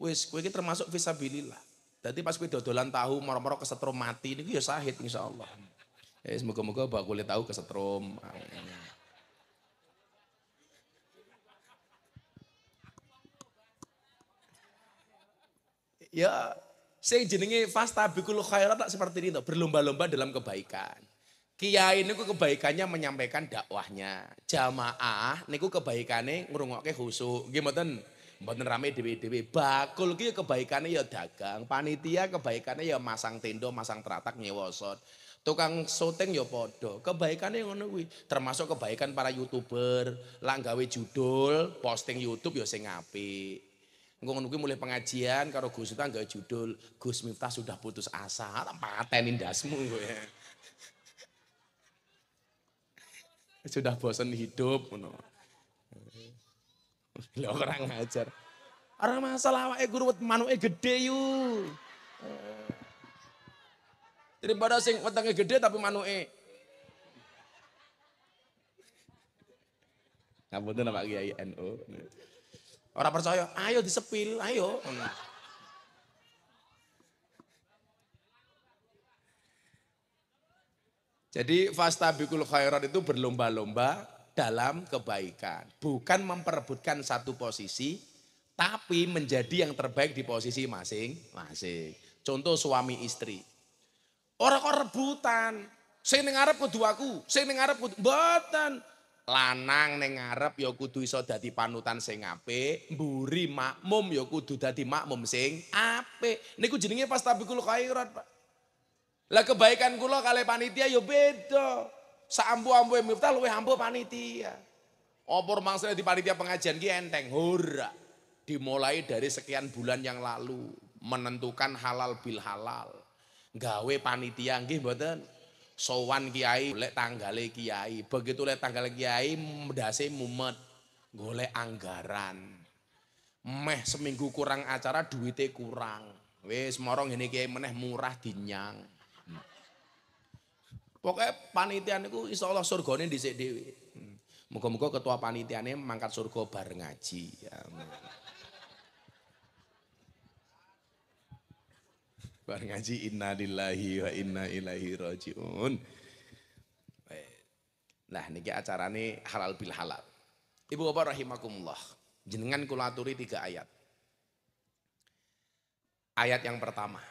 [SPEAKER 1] wis kowe iki termasuk fisabilillah. Dadi pas kue dodolan tahu moro-moro kesetrum mati nih ya sahid insyaallah. Ya semoga-moga bakul tahu kesetrum. Ya saya jenenge bikul khairat tak seperti ini berlomba-lomba dalam kebaikan. Kiai niku kebaikannya menyampaikan dakwahnya. Jamaah niku kebaikannya ngrungokke khusuk. Nggih mboten? Mboten rame dhewe-dhewe. Bakul ki kebaikannya ya dagang, panitia kebaikannya ya masang tendo, masang teratak nyewa Tukang syuting ya padha. Kebaikane ngono kuwi, termasuk kebaikan para YouTuber, langgawe judul, posting YouTube ya sing apik. Ngono ngono mulai pengajian Kalau Gus itu judul Gus Miftah sudah putus asa, patenin dasmu kowe. Sudah bosan hidup. No. Lo orang ngajar. Orang masalah awake guru manuke gede yu. Daripada sing wetenge gede tapi manuke. Ngapunten Pak Kiai NU. Ora percaya, ayo disepil, ayo. Jadi fastabikul khairat itu berlomba-lomba dalam kebaikan. Bukan memperebutkan satu posisi, tapi menjadi yang terbaik di posisi masing-masing. Contoh suami istri. Orang kok rebutan. Saya ngarep kudu aku, saya ngarep kudu Lanang ning ngarep ya kudu iso dadi panutan sing apik, mburi makmum ya kudu dadi makmum sing apik. Niku jenenge fastabikul khairat, Pak. Lah kebaikan kula kali panitia yo ya beda. Saampu-ampu Miftah luwe ampuh panitia. Opor mangsa di panitia pengajian ki enteng. Hura. Dimulai dari sekian bulan yang lalu menentukan halal bil halal. Gawe panitia nggih mboten sowan kiai lek tanggale kiai. Begitu lek tanggale kiai mendase mumet golek anggaran. Meh seminggu kurang acara duitnya kurang. Wis morong ini kiai meneh murah dinyang. Pokoknya panitia insya Allah surgane dhisik dhewe. Muga-muga ketua panitiane mangkat surga bareng ngaji. Bar Bareng ngaji innalillahi wa inna ilaihi rajiun. Nah niki acarane halal bil halal. Ibu bapak rahimakumullah. Jenengan kulaturi tiga ayat. Ayat yang pertama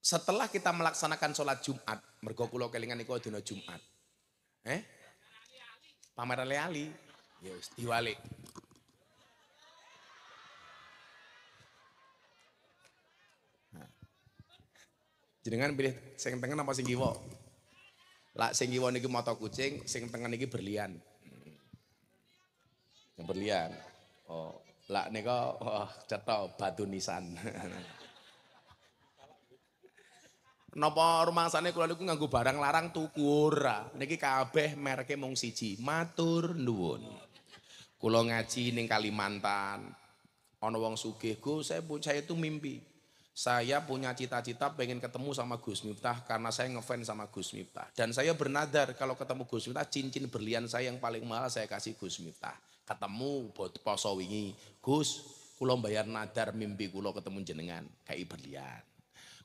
[SPEAKER 1] setelah kita melaksanakan sholat Jumat, mergo kula kelingan iku dina Jumat. Eh? Pamer leali. Ya wis diwalik. Nah. Jenengan pilih sing tengen apa sing kiwa? Lah sing kiwa niki mata kucing, sing tengen niki berlian. Yang berlian. Oh, lah niko oh, cetok batu nisan. Kenapa sana kula niku nganggo barang larang tuku ora. Niki kabeh merke mung siji, matur nuwun. Kula ngaji ning Kalimantan. Ana wong sugih, "Gus, saya saya itu mimpi. Saya punya cita-cita pengen ketemu sama Gus Miftah karena saya ngefans sama Gus Miftah. Dan saya bernadar kalau ketemu Gus Miftah, cincin berlian saya yang paling mahal saya kasih Gus Miftah. Ketemu buat poso wingi, Gus, kula bayar nadar mimpi kula ketemu jenengan, kayak berlian.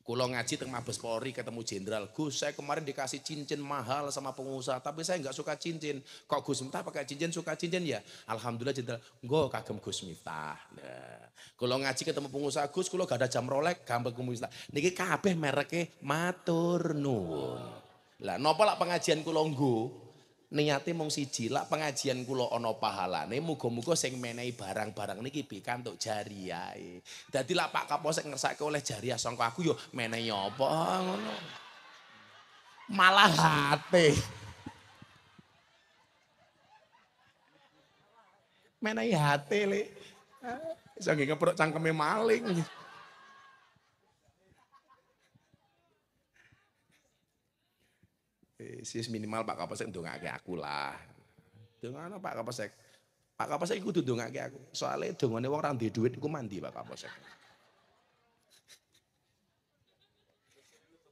[SPEAKER 1] Kulo ngaji teng Mabes Polri ketemu jenderal Gus, saya kemarin dikasih cincin mahal sama pengusaha, tapi saya nggak suka cincin. Kok Gus Miftah pakai cincin suka cincin ya? Alhamdulillah jenderal, nggo kagem Gus Miftah. Nah, kulo ngaji ketemu pengusaha Gus, kulo gak ada jam Rolex, gambar Gus Miftah. Niki kabeh mereknya matur nuwun. Lah nopo lak pengajian kulo nggo? niate mung siji lak pengajian kula ana pahalane muga-muga sing menehi barang-barang niki pikantuk jariyae. Dadi lak Pak Kaposek ngersake oleh jariah sangko aku yo menehi apa ngono. Malah ate. Menehi ate le. Ah, Sange ngeprok cangkeme maling. Sis minimal Pak Kapolsek ndongake aku lah. apa Pak Kapolsek. Pak Kapolsek kudu ndongake aku. Soale dongane wong ora duwe dhuwit iku mandi Pak Kapolsek.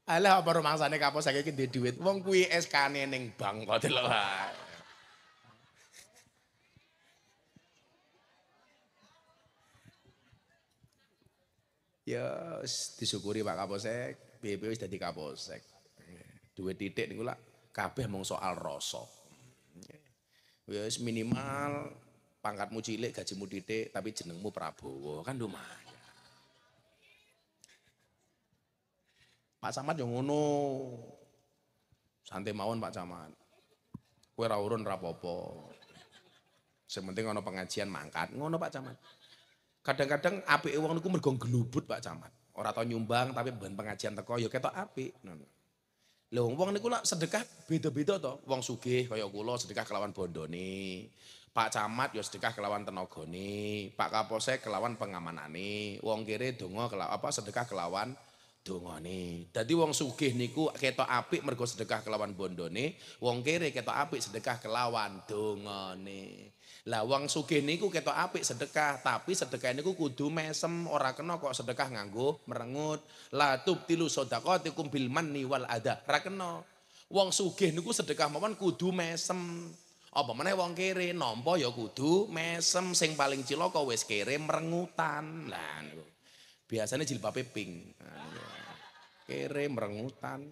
[SPEAKER 1] Alah apa rumangsane Kapolsek iki duwe dhuwit. Wong kuwi SK-ne ning bank kok delok Ya disyukuri Pak Kapolsek, BP wis dadi Kapolsek. Duit titik niku lah kabeh mung soal rasa. Ya, minimal pangkatmu cilik, gajimu titik, tapi jenengmu Prabowo kan lumayan. Pak Samad yang ngono. Santai mawon Pak Camat. Kue rawurun rapopo, Sementing ngono pengajian mangkat, ngono Pak Camat. Kadang-kadang API uang itu mergong gelubut Pak Camat. orang tau nyumbang tapi ben pengajian teko ya ketok api. Nono. Lho wong niku lak sedekah beda-beda to. Wong sugih kaya kula sedekah kelawan bondone. Pak Camat ya sedekah kelawan tenagane, Pak Kapolsek kelawan pengamanane, wong kere donga kelawan apa sedekah kelawan dongane. Dadi wong sugih niku ketok apik mergo sedekah kelawan bondone, wong kere ketok apik sedekah kelawan dongane. Lah wong sugih niku ketok apik sedekah, tapi sedekah niku kudu mesem ora kena kok sedekah nganggo merengut. La tubtilu sedaqatikum bil manni wal adha. Ora kena. Wong sugih niku sedekah mawon kudu mesem. Apa meneh wong kere nampa ya kudu mesem sing paling cilaka wis kere merengutan. Lah niku. Biasane jilbabe pink. Nah, kere merengutan.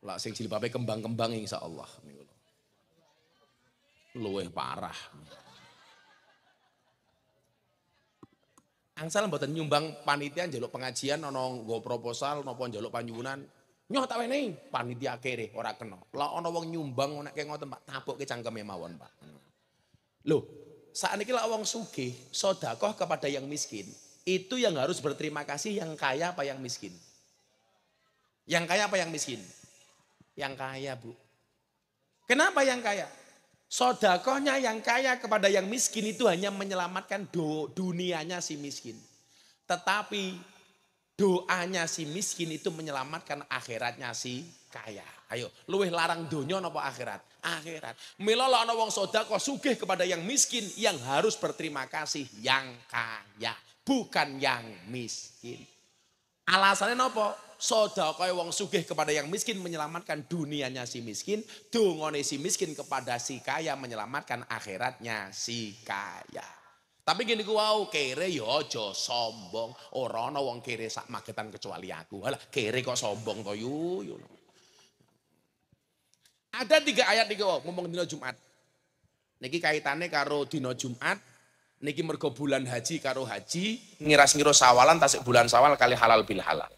[SPEAKER 1] Lah sing jilbabe kembang-kembang insyaallah niku luweh parah. Angsal mboten nyumbang panitia njaluk pengajian ana nggo proposal napa njaluk panyuwunan. Nyoh tak wenehi panitia kere ora kena. Lah ana wong nyumbang ke ngoten Pak, tabukke cangkeme mawon Pak. Loh, sakniki lah wong sugih sedekah kepada yang miskin. Itu yang harus berterima kasih yang kaya apa yang miskin? Yang kaya apa yang miskin? Yang kaya, Bu. Kenapa yang kaya? Sodakohnya yang kaya kepada yang miskin itu hanya menyelamatkan do, dunianya si miskin. Tetapi doanya si miskin itu menyelamatkan akhiratnya si kaya. Ayo, luweh larang donya nopo akhirat? Akhirat. Mila ana wong sedekah sugih kepada yang miskin yang harus berterima kasih yang kaya, bukan yang miskin. Alasannya nopo? Sodakoy wong sugih kepada yang miskin menyelamatkan dunianya si miskin. Dungone si miskin kepada si kaya menyelamatkan akhiratnya si kaya. Tapi gini ku wow, kere yo ya sombong. Orono wong kere sak magetan kecuali aku. Halah kere kok sombong to yu. Ada tiga ayat iki ngomong di Jumat. Niki kaitannya karo dino Jumat Niki mergo bulan haji karo haji, ngiras-ngiro sawalan tasik bulan sawal kali halal bil halal.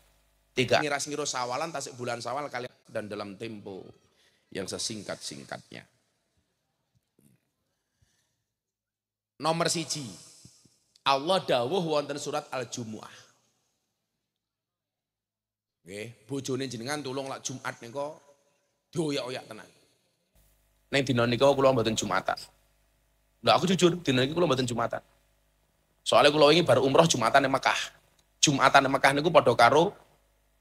[SPEAKER 1] Tiga, ngiras-ngiro sawalan tasik bulan sawal kali dan dalam tempo yang sesingkat-singkatnya. Nomor siji, Allah dawuh wonten surat Al-Jumu'ah. Nggih, bojone jenengan tulung lak Jumat niko doya oyak tenan. Ning dina niko kula mboten Jumatan. Nah aku jujur, dina iki kula mboten Jumatan. Soalnya kula wingi bar umroh Jumatan nang Mekah. Jumatan nang Mekah niku padha karo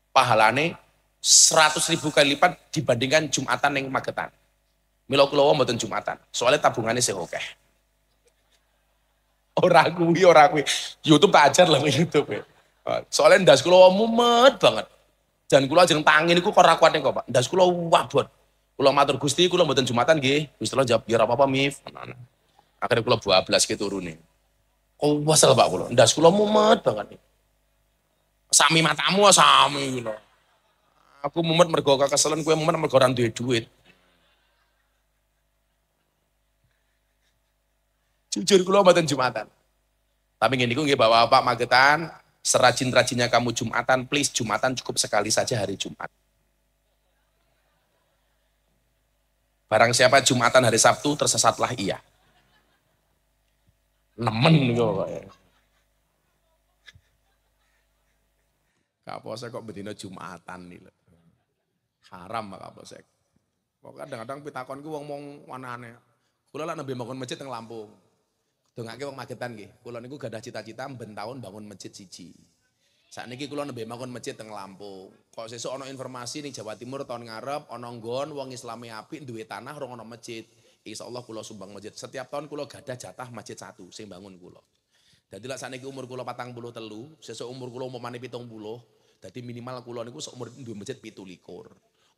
[SPEAKER 1] pahalane seratus ribu kali lipat dibandingkan Jumatan nang Magetan. Mila kula wae mboten Jumatan. Soalnya tabungane sing akeh. Ora kuwi, ora kuwi. YouTube tak ajar lah YouTube. soalnya Soalnya ndas kula mumet banget. Dan kula jeneng tangi niku kok ora kuat kok, Pak. Ndas kula wabot. Kula matur Gusti, kula mboten Jumatan nggih. Gusti jawab, "Ya apa-apa, Mif." Nah, nah. Akhirnya kula 12 gitu turune. Kau wasal Pak kulo, Ndas kulo mumet banget. nih, Sami matamu oh, sami lo. Aku mumet mergo kekeselan, kue mumet mergo tuh duit. Jujur kulo mboten Jumatan. Tapi ngene niku nggih Bapak-bapak magetan, serajin-rajinnya kamu Jumatan, please Jumatan cukup sekali saja hari Jumat. Barang siapa Jumatan hari Sabtu tersesatlah iya nemen kok pokoknya. Kapose kok bedino Jumatan nih lho. Haram Pak Kapose. Kok kadang-kadang pitakonku wong mong wanane. aneh Kula lak nembe bangun masjid teng Lampung. Dongake wong magetan nggih. Kula niku gadah cita-cita ben bangun masjid siji. Sakniki kula nembe bangun masjid teng Lampung. Kok sesuk ana informasi ning Jawa Timur tahun ngarep ana nggon wong Islami api duit tanah rong ana masjid. Insya Allah kulo sumbang masjid. Setiap tahun kulo gada jatah masjid satu sing bangun kulo. Jadi lah sana umur kulo patang puluh telu, sesuai umur kulo mau mana pitung puluh. Jadi minimal kulo niku seumur dua masjid pitu likur.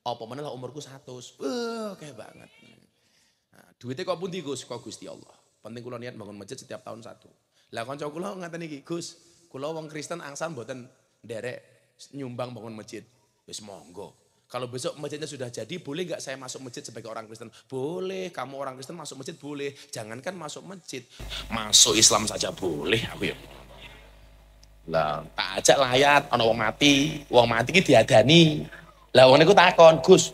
[SPEAKER 1] Oh mana lah umurku satu, uh, kayak banget. Nah, duitnya kok pun Gus, kok Gusti Allah. Penting kulo niat bangun masjid setiap tahun satu. Lah kanca kulo ngata nih Gus, kulo wong Kristen angsan buatan derek nyumbang bangun masjid. Wis monggo. Kalau besok masjidnya sudah jadi, boleh nggak saya masuk masjid sebagai orang Kristen? Boleh, kamu orang Kristen masuk masjid boleh. Jangankan masuk masjid, masuk Islam saja boleh aku ya. Lah, tak ajak layat, ono wong mati, wong mati ki diadani. Lah wong niku takon, Gus,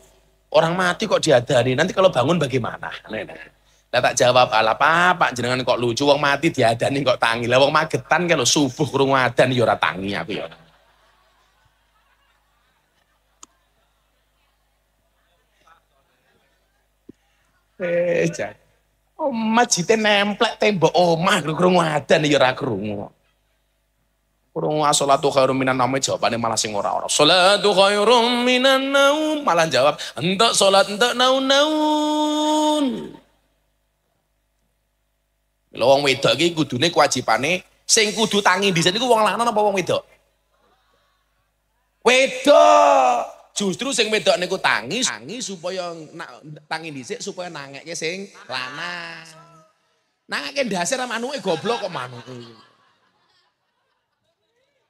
[SPEAKER 1] orang mati kok diadani? Nanti kalau bangun bagaimana? Nah, nah. Lah tak jawab, ala Pak, jenengan kok lucu wong mati diadani kok tangi. Lah wong magetan kalau subuh kurung adan ya ora tangi aku ya. Eh, oh Masjidnya nemplek tembok omah lho krungu adan ya ora krungu. tuh salatu khairum minan naum eh, jawabane malah sing ora ora. Salatu khairum minan naum malah jawab entek salat entek naun-naun. lo wong wedok iki kudune kewajibane sing kudu tangi dhisik niku wong lanang apa wong wedok? Wedok. Justru sing wedok niku tangis, tangi supaya na, tangi dhisik supaya nangeke sing lanang. Nangeke ndasar manuke goblok kok manuke.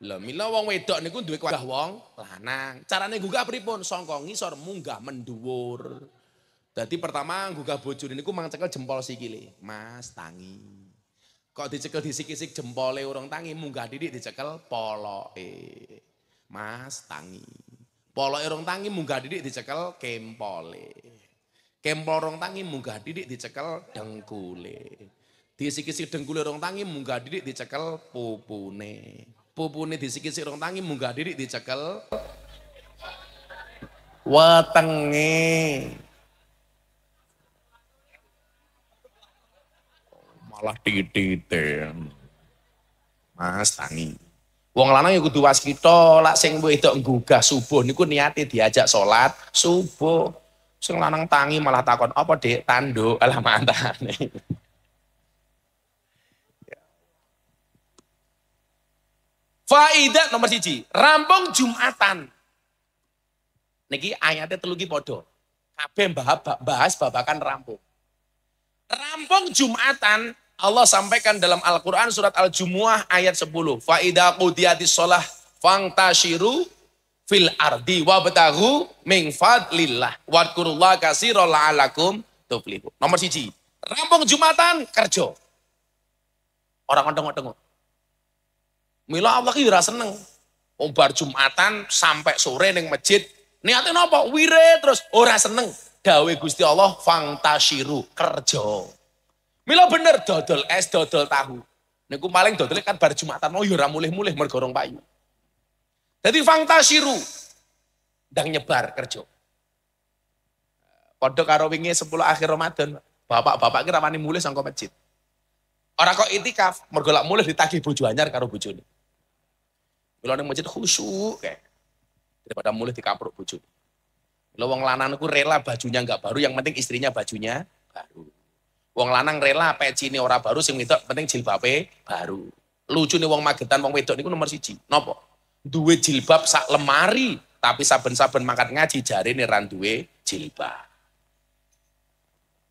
[SPEAKER 1] Lha mila wong wedok niku duwe kuwah wong lanang. Carane gugah pripun? Sangka ngisor munggah mendhuwur. Dadi pertama gugah bojone niku mangcekel jempol sikile. Mas tangi. Kok dicekel disik-isik jempole urung tangi munggah didik dicekel poloke. Mas tangi. Polo rong tangi munggah didik dicekel kempole. Kempol rong tangi munggah didik dicekel dengkule. Disik-isik dengkule rong tangi munggah didik dicekel pupune. Pupune di isik rong tangi munggah didik dicekel wetenge. Malah
[SPEAKER 2] titik
[SPEAKER 1] Mas tangi. Wong lanang ya kudu waskita, lak sing wedok nggugah subuh niku niate diajak salat subuh. Sing lanang tangi malah takon, "Apa, Dik? Tanduk." Alah mantane. Faidah nomor siji, rampung Jumatan. Niki ayatnya telugi padha. Kabeh bahas babakan rampung. Rampung Jumatan Allah sampaikan dalam Al-Quran surat Al-Jumu'ah ayat 10. Fa'idha qudiyati sholah fangtashiru fil ardi wabtahu min fadlillah wadkurullah kasiro la'alakum tuflihu. Nomor siji. Rampung Jumatan, kerja. Orang ngotong-ngotong. Mila Allah ki seneng. Umbar Jumatan sampai sore di masjid. Niatnya apa? Wire terus. Ora seneng. Dawe Gusti Allah fangtashiru kerja. Milo bener dodol es, dodol tahu. Niku paling dodolnya kan bar Jumatan, oh yura iya, mulih-mulih mergorong payu. Jadi fantasiru, ndang nyebar kerja. Padha karo wingi 10 akhir Ramadan, bapak-bapak kira wani mulih sangko masjid. Orang kok itikaf, mergolak mulih ditagih bojo anyar karo bojone. Mila nang masjid khusyuk kayak daripada mulih dikapruk bojone. Mila wong lanang rela bajunya enggak baru, yang penting istrinya bajunya baru. Wong lanang rela peci ini ora baru sing wedok penting jilbabe baru. lucu nih wong Magetan wong wedok niku nomor siji. Nopo? Duwe jilbab sak lemari, tapi saben-saben mangkat ngaji jari nih ran duwe jilbab.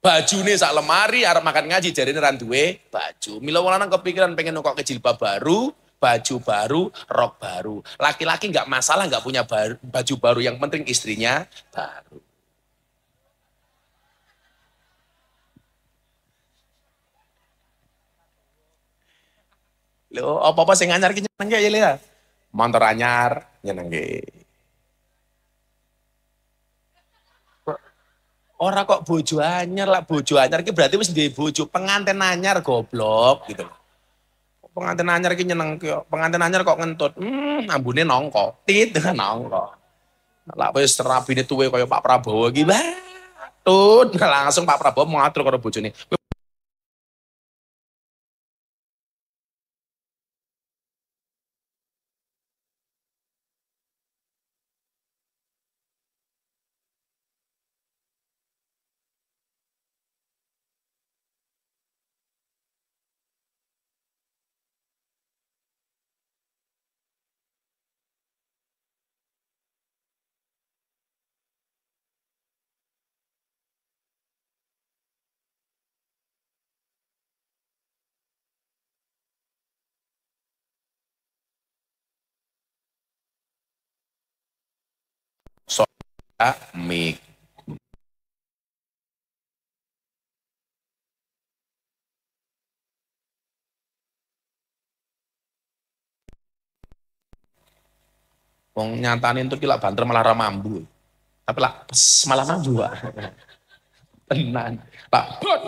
[SPEAKER 1] baju nih sak lemari arep makan ngaji jari nih ran duwe baju. Mila wong lanang kepikiran pengen nukok ke jilbab baru, baju baru, rok baru. Laki-laki nggak -laki masalah nggak punya baju baru, yang penting istrinya baru. Lho, apa-apa sing anyar ki nengke ya lihat, Motor anyar nengke. Orang kok bojo anyar lah bojo anyar ki berarti wis duwe bojo pengantin anyar goblok gitu Penganten anyar ki nyeneng kok pengantin anyar kok ngentut hmm ambune nongko tit nongko lah wis rabine tuwe kaya Pak Prabowo ki tut, langsung Pak Prabowo mau atur karo bojone mic. Wong nyatane tuh kila banter malah mambu. Tapi lah malah mambu, Tenan. Lah, bot.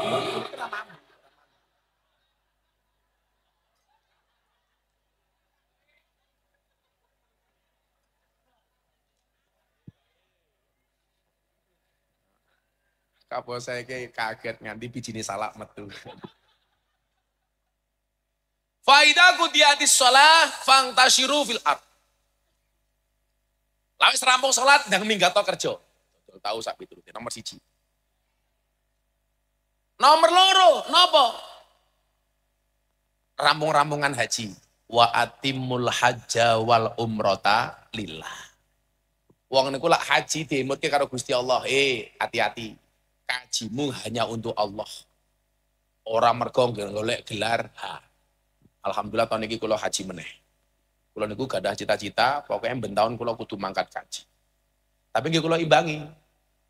[SPEAKER 1] Kapok saya ke kaget nganti ini salah metu. Faida kudiatis sholat fang tashiru fil art. Lalu serampung sholat dan minggat kerja. Tahu sapi itu nomor siji.
[SPEAKER 2] Nomor loro nopo?
[SPEAKER 1] Rampung-rampungan haji. Wa atimul hajja wal umrota lillah. Wong niku lak haji dimutke karo Gusti Allah. Eh, hati-hati kajimu hanya untuk Allah. Orang mergong oleh gelar ha. Alhamdulillah tahun ini kulo haji meneh. Kulo niku ada cita-cita pokoknya bentahun kulo kutu kudu mangkat kaji. Tapi nggih kulo imbangi.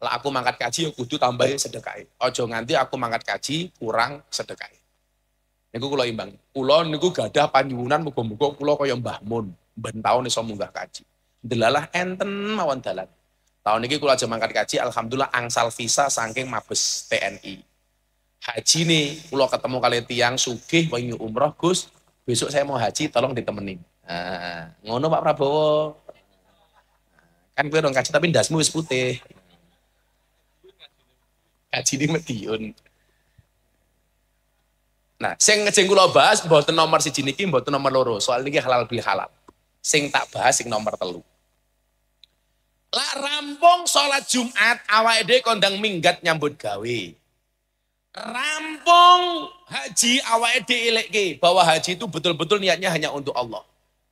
[SPEAKER 1] Lah aku mangkat kaji ya kudu tambahi sedekah. Ojo nganti aku mangkat kaji kurang sedekai. Niku kulo imbang. Kulo niku ada panyuwunan muga-muga kulo kaya Mbah Mun bentahun iso munggah kaji. Delalah enten mawon dalan. Tahun ini kula jaman mangkat kaji, alhamdulillah angsal visa saking mabes TNI. Haji nih, kula ketemu kali tiang sugih wengi umroh Gus, besok saya mau haji tolong ditemenin. Nah, ngono Pak Prabowo. Nah, kan gue dong kaji tapi dasmu wis putih. Kaji ini mediun. Nah, sing ngejeng kula bahas mboten nomor si jiniki mboten nomor loro. Soal ini halal beli halal. Sing tak bahas sing nomor telu. Lah rampung sholat Jumat awal ide kondang minggat nyambut gawe. Rampung haji awake ilek elekke bahwa haji itu betul-betul niatnya hanya untuk Allah.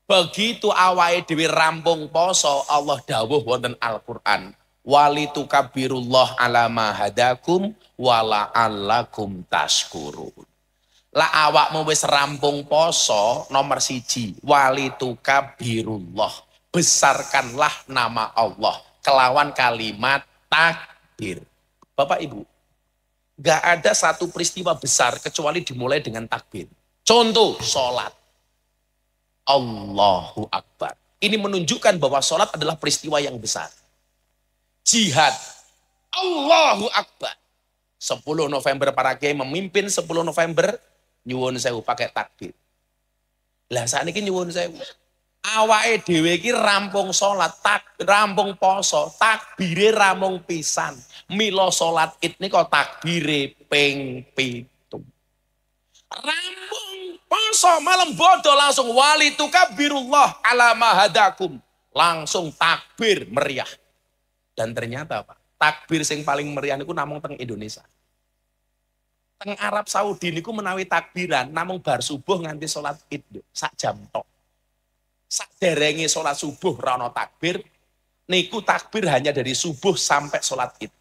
[SPEAKER 1] Begitu awal ide rampung poso Allah dawuh wonten Al-Qur'an. Walitu kabirullah alama hadakum wala alakum taskurun. awak mau wis rampung poso nomor siji walitu kabirullah besarkanlah nama Allah kelawan kalimat takbir. Bapak Ibu, gak ada satu peristiwa besar kecuali dimulai dengan takbir. Contoh, sholat. Allahu Akbar. Ini menunjukkan bahwa sholat adalah peristiwa yang besar. Jihad. Allahu Akbar. 10 November para kiai memimpin 10 November nyuwun sewu pakai takbir. Lah saat ini nyuwun sewu awake dhewe iki rampung salat, tak rampung poso, takbire rampung pisan. Mila salat Id nika takbire ping pitu. Rampung poso malam bodoh langsung wali tukabirullah ala mahadakum. Langsung takbir meriah. Dan ternyata apa takbir sing paling meriah niku namung teng Indonesia. Teng Arab Saudi niku menawi takbiran namung bar subuh nganti salat Id sak jam tok derengi sholat subuh rano takbir, niku takbir hanya dari subuh sampai sholat id.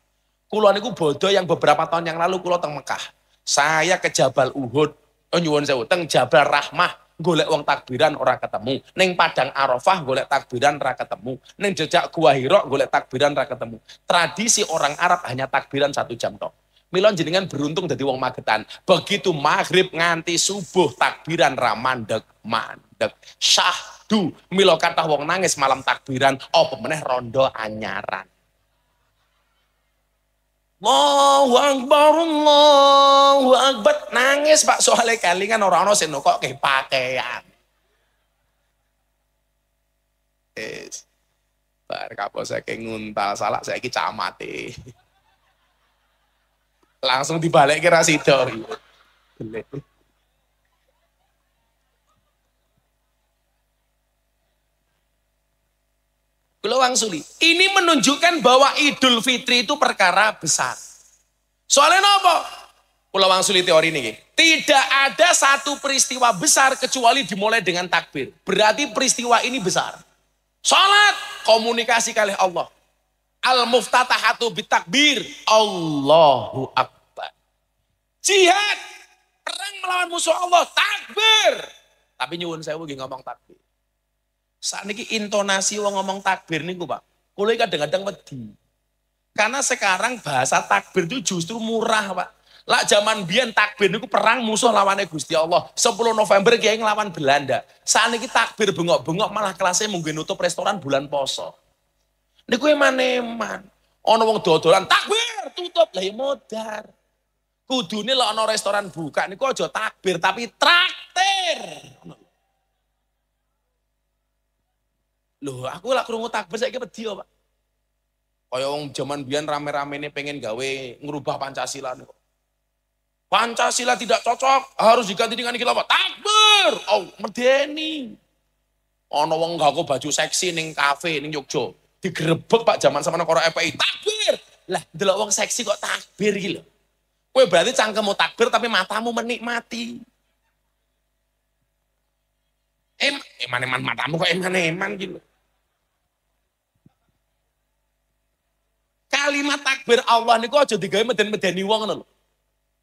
[SPEAKER 1] Kulo niku bodoh yang beberapa tahun yang lalu kulo teng Mekah. Saya ke Jabal Uhud, oh, nyuwun sewu, teng Jabal Rahmah, golek uang takbiran ora ketemu. Neng Padang Arafah golek takbiran ora ketemu. Neng jejak Gua Hiro golek takbiran ora ketemu. Tradisi orang Arab hanya takbiran satu jam tok. Milon jenengan beruntung dari uang Magetan. Begitu maghrib nganti subuh takbiran ramandek mandek. Syah padu milo kata wong nangis malam takbiran oh meneh rondo anyaran Allahu Akbar, Allahu Akbar. Nangis Pak soalnya kelingan orang-orang sing kok kayak pakaian. Yes. Bar saya kayak nguntal salah kayak camati. Langsung dibalik ke rasido. Iya. Kulo suli. Ini menunjukkan bahwa Idul Fitri itu perkara besar. Soalnya nopo? Kulo suli teori ini. Tidak ada satu peristiwa besar kecuali dimulai dengan takbir. Berarti peristiwa ini besar. Salat komunikasi kali Allah. Al muftatahatu bitakbir Allahu akbar. Jihad perang melawan musuh Allah takbir. Tapi nyuwun saya begini ngomong takbir. Saat ini intonasi wong ngomong takbir nih gue Pak. Kulo dengar dengar wedi. Karena sekarang bahasa takbir itu justru murah Pak. Lah zaman biyen takbir niku perang musuh lawannya Gusti Allah. 10 November kiai ngelawan Belanda. Saat ini takbir bengok-bengok malah kelasnya mungkin nutup restoran bulan poso. nih Niku eman-eman. Ono wong dodolan takbir tutup lagi ya modar. ini lah ono restoran buka niku aja takbir tapi traktir. Loh, aku lah krungu takbir saiki wedi kok, Pak. Kaya yang zaman Bian rame rame ini pengen gawe ngerubah Pancasila Pancasila tidak cocok, harus diganti dengan ini, apa? Takbir. Oh, medeni. Ana wong kok baju seksi ning kafe ning Yogyo. Digerebek Pak zaman sama karo FPI. Takbir. Lah, delok wong seksi kok takbir iki lho. Kowe berarti cangkemmu takbir tapi matamu menikmati. Em, eman-eman matamu kok eman-eman gitu. kalimat takbir Allah niku aja digawe meden-medeni wong ngono lho.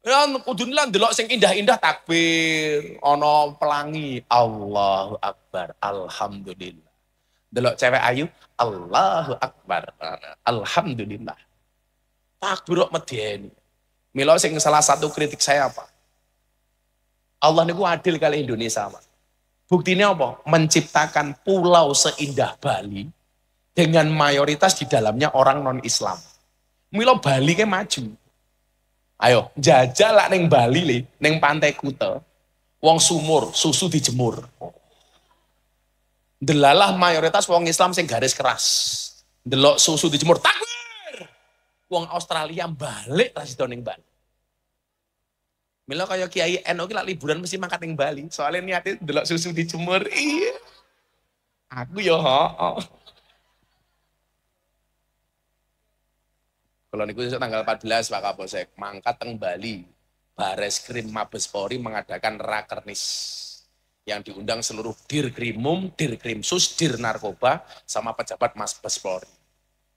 [SPEAKER 1] Ya kudu lan delok sing indah-indah takbir, ana pelangi, Allahu Akbar, alhamdulillah. Delok cewek ayu, Allahu Akbar, alhamdulillah. Takbir kok medeni. Milo sing salah satu kritik saya apa? Allah niku adil kali Indonesia, Pak. Buktinya apa? Menciptakan pulau seindah Bali dengan mayoritas di dalamnya orang non-Islam. Milo Bali ke maju. Ayo, jajal lah neng Bali li, neng pantai Kuta. Wong sumur, susu dijemur. Delalah mayoritas wong Islam sing garis keras. Delok susu dijemur, takbir. Wong Australia balik rasido ning Bali. Milo kaya Kiai eno ki liburan mesti makan neng Bali, soalnya niatnya delok susu dijemur. Iya. Aku yo ho. Kalau niku tanggal 14 Pak Kapolsek mangkat teng Bali. Bares Krim Mabes Polri mengadakan rakernis yang diundang seluruh dir krimum, Dir Narkoba sama pejabat Mas Bes Polri.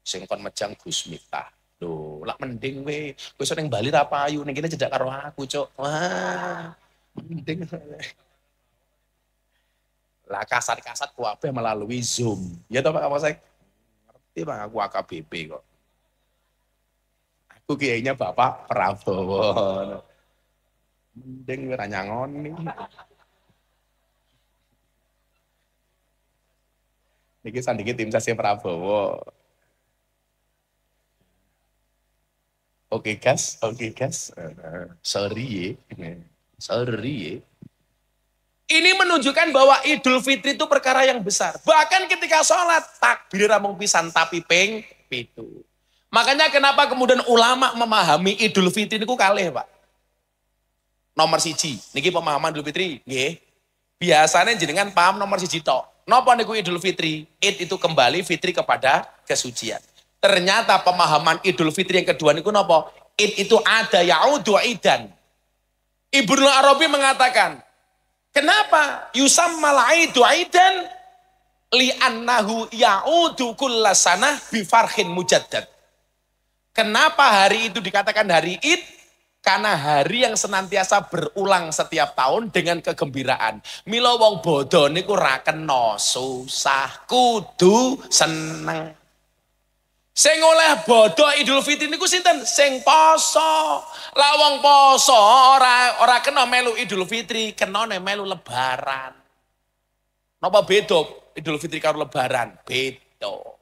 [SPEAKER 1] Sing kon mejang Gus Miftah. Loh, lak mending we, kowe iso ning Bali ra payu, ning kene cedak karo aku, Cok. Wah, mending. Lah kasat-kasat kuabe melalui Zoom. Ya toh Pak Kapolsek? Ngerti Pak aku AKBP kok. UGI-nya Bapak Prabowo. Mending ora nyangoni. Niki sandiki tim sasi Prabowo. Oke okay, gas, oke okay, gas. Sorry ye. Sorry ye. Ini menunjukkan bahwa Idul Fitri itu perkara yang besar. Bahkan ketika sholat, takbir ramung pisan tapi peng pitu. Makanya kenapa kemudian ulama memahami Idul Fitri niku kalih, Pak. Nomor siji, niki pemahaman Idul Fitri, nggih. Biasanya jenengan paham nomor siji tok. Nopo niku Idul Fitri? Id itu kembali fitri kepada kesucian. Ternyata pemahaman Idul Fitri yang kedua niku napa? Id itu ada yaudu idan. Ibnu Arabi mengatakan, kenapa Yusam malai aidan li'annahu ya'udu kullasanah bifarhin mujaddad. Kenapa hari itu dikatakan hari Id? Karena hari yang senantiasa berulang setiap tahun dengan kegembiraan. Milo wong bodoh ini ra kena susah kudu seneng. Sing oleh bodoh Idul Fitri niku sinten? Sing poso. lawong poso ora ora kena melu Idul Fitri, Kena melu lebaran. Napa bedo Idul Fitri karo lebaran? bedo.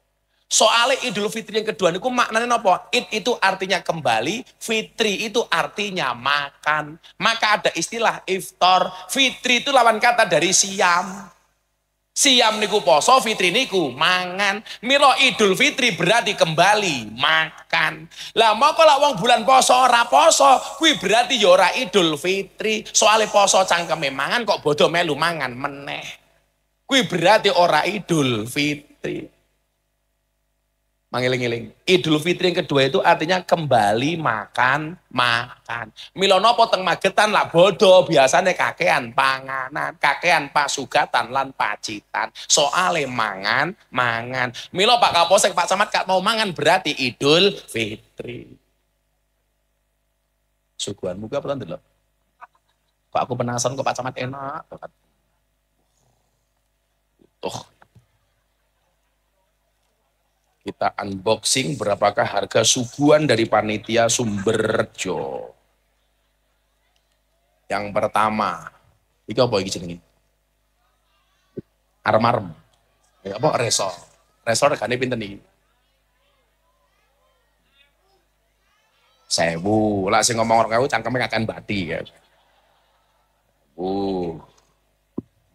[SPEAKER 1] Soale Idul Fitri yang kedua niku maknanya apa? Id itu artinya kembali, fitri itu artinya makan. Maka ada istilah iftar. Fitri itu lawan kata dari siam. Siam niku poso, fitri niku mangan. Milo Idul Fitri berarti kembali makan. Lah mau kalau wong bulan poso ora poso, kuwi berarti yora ora Idul Fitri. Soale poso cangkeme mangan kok bodoh melu mangan meneh. Kuwi berarti ora Idul Fitri. Mangiling-iling. Idul Fitri yang kedua itu artinya kembali makan, makan. Milono poteng magetan lah bodoh, biasanya kakean panganan, kakean pasugatan lan pacitan. Soale mangan, mangan. Milo Pak Kaposek, Pak Camat gak mau mangan berarti Idul Fitri. Suguhan muka pelan dulu. Kok aku penasaran kok Pak Camat enak kita unboxing berapakah harga suguhan dari panitia Sumberjo. Yang pertama, iki apa iki jenenge? Armarm. Ya apa resor. Resor regane pinten iki? Sewu. Lah sing ngomong orang kau cangkeme akan bati ya. Uh.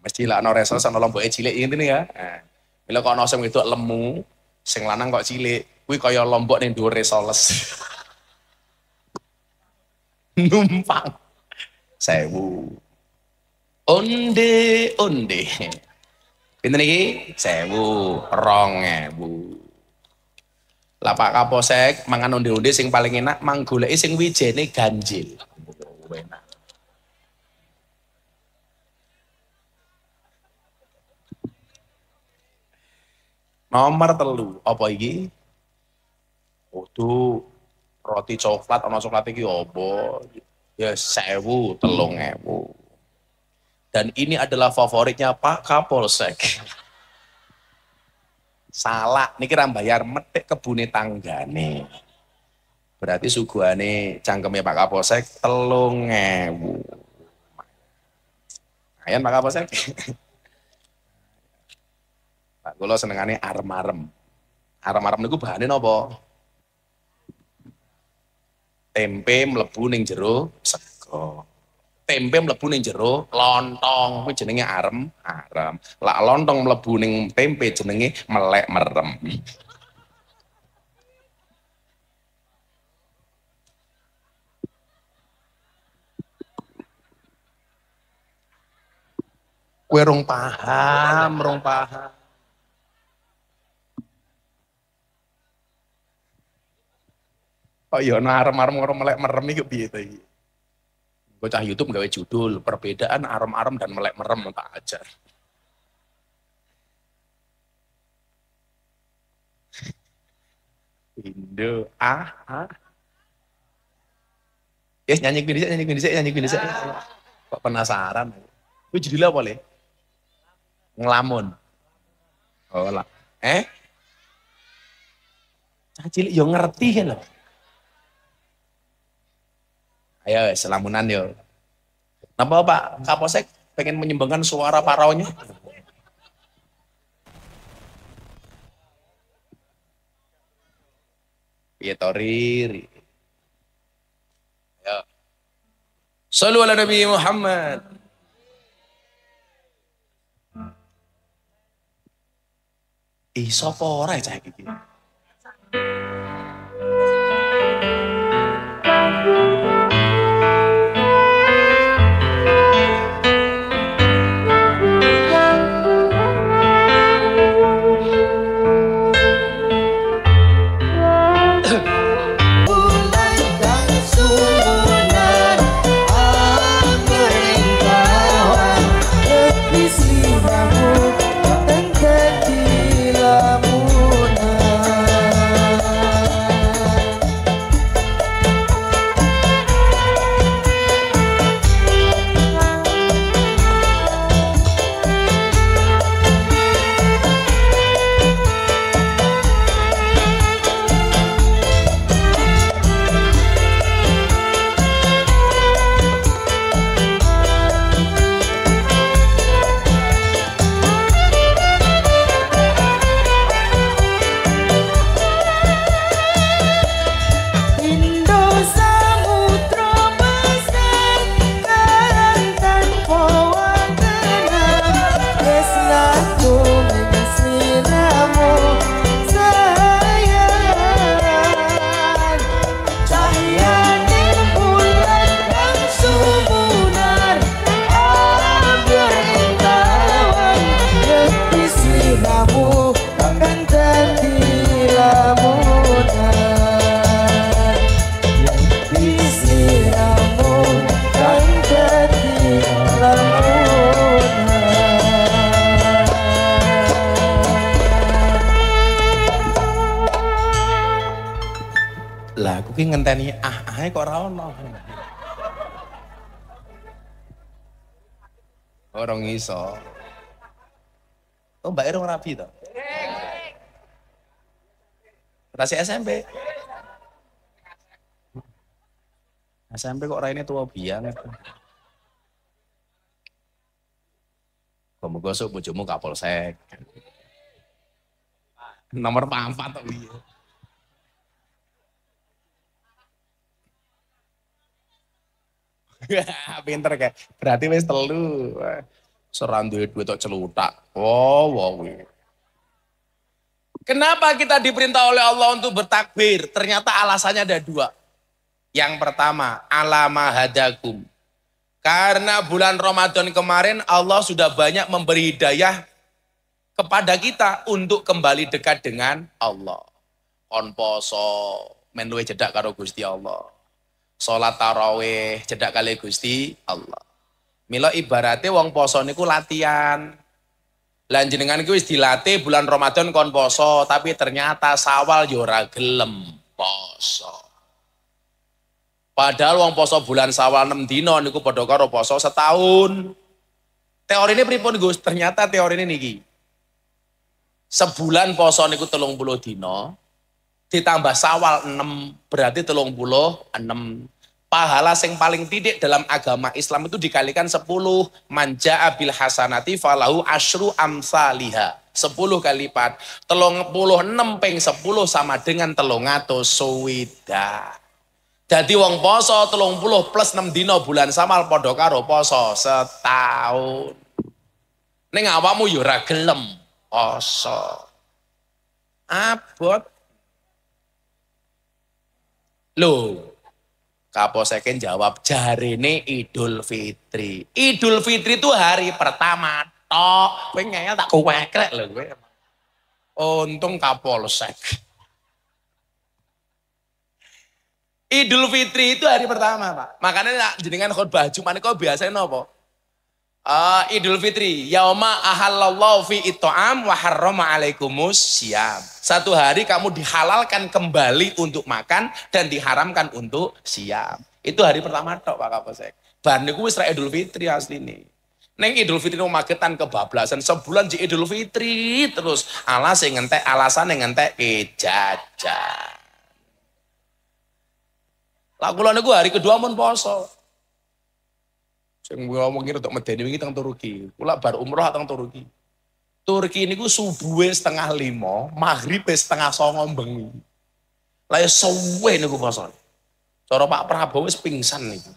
[SPEAKER 1] Mesti lah no resor sono lomboke cilik ini ya. Nah. Mila kok ana itu lemu, Sing lanang kok cilik, kuwi kaya lombok ning dhuwur soles. Numpang. Sewu. Onde, onde. Pinten
[SPEAKER 2] iki? Sewu,
[SPEAKER 1] rong ewu. Lah Pak Kaposek mangan onde-onde sing paling enak mang goleki sing wijene ganjil. Enak. Nomor telu, apa ini? Kudu roti coklat ana coklat iki apa? Ya sewu, telung ewu. Dan ini adalah favoritnya Pak Kapolsek. Salah, niki ra bayar metik kebune tanggane. Berarti suguhane cangkeme Pak Kapolsek telung ewu. Ayan Pak Kapolsek. Pak Kulo senengane arem-arem. Arem-arem niku bahane napa? Tempe mlebu ning jero sego. Tempe mlebu ning jero lontong kuwi jenenge arem-arem. Lak lontong mlebu ning tempe jenenge melek merem. kue rong paham, rong paham. Oh iya, nah arem-arem orang melek merem itu biasa gitu gue Bocah YouTube gawe judul perbedaan arem-arem dan melek merem tak ajar. Indo A ah, A. Ah. Yes, nyanyi gini sih nyanyi gini sih nyanyi gini sih Kok penasaran Gue jadi judulnya apa, Le? Ngelamun. Oh lah. Eh? Cah cilik yo ya ngerti ya, lho. Ayo selamunan yo Napa Pak Kaposek pengen menyumbangkan suara paraunya? Iya, toriri. Ya. Salu ala Nabi Muhammad. Ih, sopo ora ya, cah iki. Jahe kok ora ono. Ora iso. Oh, Mbak Irung rapi to? Masih SMP. SMP kok raine tua biang. Kamu gosok bojomu kapolsek. Nomor pampat to iya. Pinter kayak. Berarti wis telu. seran duit tok celutak. Wow, oh, wow. Kenapa kita diperintah oleh Allah untuk bertakbir? Ternyata alasannya ada dua. Yang pertama, alama hadakum. Karena bulan Ramadan kemarin Allah sudah banyak memberi hidayah kepada kita untuk kembali dekat dengan Allah. On poso, menluwe jedak karo Gusti Allah. Sholat tarawih cedak kali Gusti Allah. Milo ibaratnya wong poso niku latihan. Lan jenengan wis dilatih bulan Ramadan kon poso, tapi ternyata sawal yora ya gelem poso. Padahal wong poso bulan sawal 6 dino niku padha karo poso setahun. Teori ini pripun Gus? Ternyata teori ini niki. Sebulan poso niku telung puluh dino, ditambah sawal 6 berarti telung puluh 6 pahala sing paling tidik dalam agama Islam itu dikalikan 10 manja abil hasanati falahu asru amsaliha 10 kali lipat telung puluh enam peng 10 sama dengan telung atau suwida jadi wong poso telung puluh plus 6 dino bulan sama podokaro poso setahun Neng awakmu yura gelem poso abot loh Kapolseken jawab, jari nih Idul Fitri. Idul Fitri itu hari pertama tok. Kowe ngeyel tak kowe krek lho kowe. Untung Kapolsek. Idul Fitri itu hari pertama, Pak. Makanya jenengan khotbah Jumat kok biasanya nopo? Uh, Idul Fitri, yauma ahallallahu fi it'am wa harrama alaikumus siam. Satu hari kamu dihalalkan kembali untuk makan dan diharamkan untuk siam. Itu hari pertama tok Pak Kaposek. Bahan niku wis Idul Fitri asli ini. Neng Idul Fitri mau magetan kebablasan sebulan di Idul Fitri terus alas yang ngentek alasan yang ngentek kejajah. Lagu kula niku hari kedua mun poso. Sing ngomongin untuk medeni wingi teng Turki. Kula bar umroh teng Turki. Turki ini gue subuhe setengah lima, maghrib setengah songo bengi. Lah ya suwe niku poso. Cara Pak Prabowo wis pingsan niku.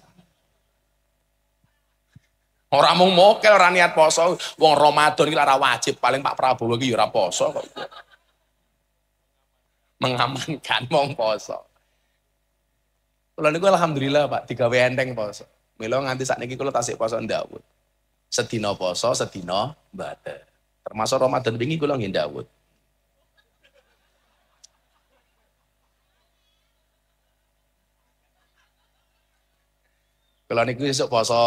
[SPEAKER 1] Ora mung mokel ora niat poso, wong Ramadan iki ora wajib, paling Pak Prabowo iki ya ora poso kok. Mengamankan wong poso. Kalau niku alhamdulillah Pak, digawe enteng poso. Mila nganti saat sakniki kula tasik poso ndawut. setino poso, setino bade Termasuk Ramadan wingi kula nggih ndawut. Kalau niku besok poso.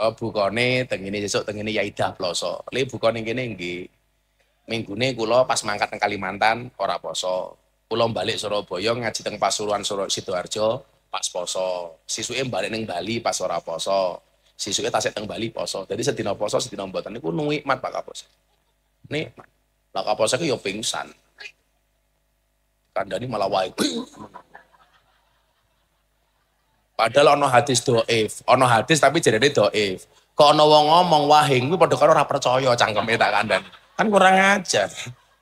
[SPEAKER 1] Eh, bukone tengini besok tengini ya idah ploso. Le bukone kene minggu ini kulo pas mangkat ke Kalimantan ora poso. Kulo balik Surabaya ngaji teng Pasuruan Surabaya Sidoarjo pas poso sisuke balik neng Bali pas ora poso sisuke tasik neng Bali poso jadi sedina poso sedina mboten niku nikmat Pak Kapolsek nikmat Pak Kapolsek yo pingsan kandani malawai wae padahal ono hadis doif ono hadis tapi jadinya doif kok ono wong ngomong wahing Ini pada kalau ora cangkem cangkeme tak kandani kan kurang ajar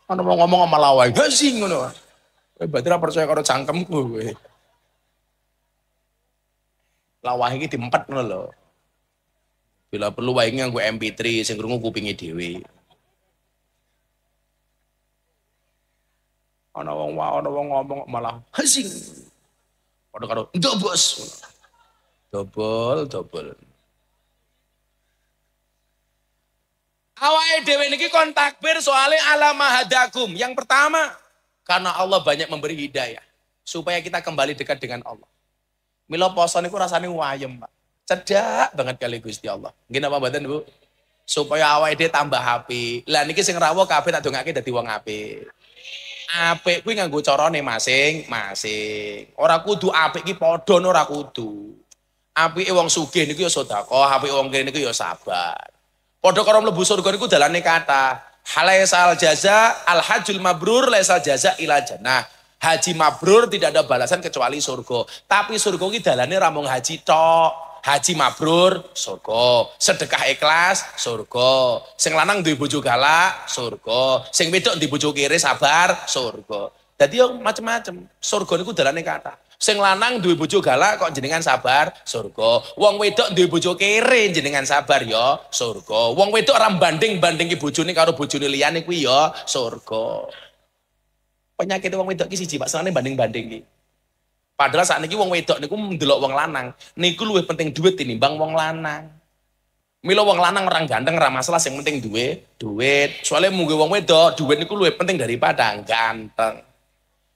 [SPEAKER 1] ono wong ngomong malawai gasing? sing ngono berarti ora percaya kalau cangkemku gue lawah iki diempet ngono lho. Bila perlu wae gue MP3 sing krungu kupinge dhewe. Ana wong wae ana wong ngomong malah hasing. Padha karo ndobos. Dobol, dobol. Awai dhewe niki kon takbir soalnya alama Yang pertama, karena Allah banyak memberi hidayah supaya kita kembali dekat dengan Allah. Milo poso niku rasane wayem, Pak. Cedak banget kali Gusti Allah. Nggih napa mboten, Bu? Supaya awake dhewe tambah api. Lah niki sing rawuh kabeh tak dongake dadi wong apik. Apik kuwi nganggo carane masing-masing. Ora kudu apik ki padha ora kudu. Apike wong sugih niku ya sedekah, apike wong kene niku ya sabar. Padha karo mlebu surga niku dalane kata, halaisal jaza al mabrur laisal jaza ila jannah Haji mabrur tidak ada balasan kecuali surga. Tapi surga ini dalamnya ramung haji tok. Haji mabrur surga, sedekah ikhlas surga, sing lanang di bojo galak surga, sing wedok di bojo kere sabar surga. Jadi yang macam-macam. Surga ku dalamnya kata. Sing lanang di bojo galak kok jenengan sabar surga. Wong wedok di bojo kere jenengan sabar yo surga. Wong wedok orang banding-bandingi bojone karo bojone liyane kuwi yo surga penyakit wong wedok ki siji Pak senane banding-banding ki. Padahal saat ini wong wedok niku ndelok wong lanang, niku luwih penting duit bang wong lanang. Milo wong lanang orang ganteng ora masalah yang penting duit, duit. Soalnya mungkin wong wedok duit niku luwih penting daripada ganteng.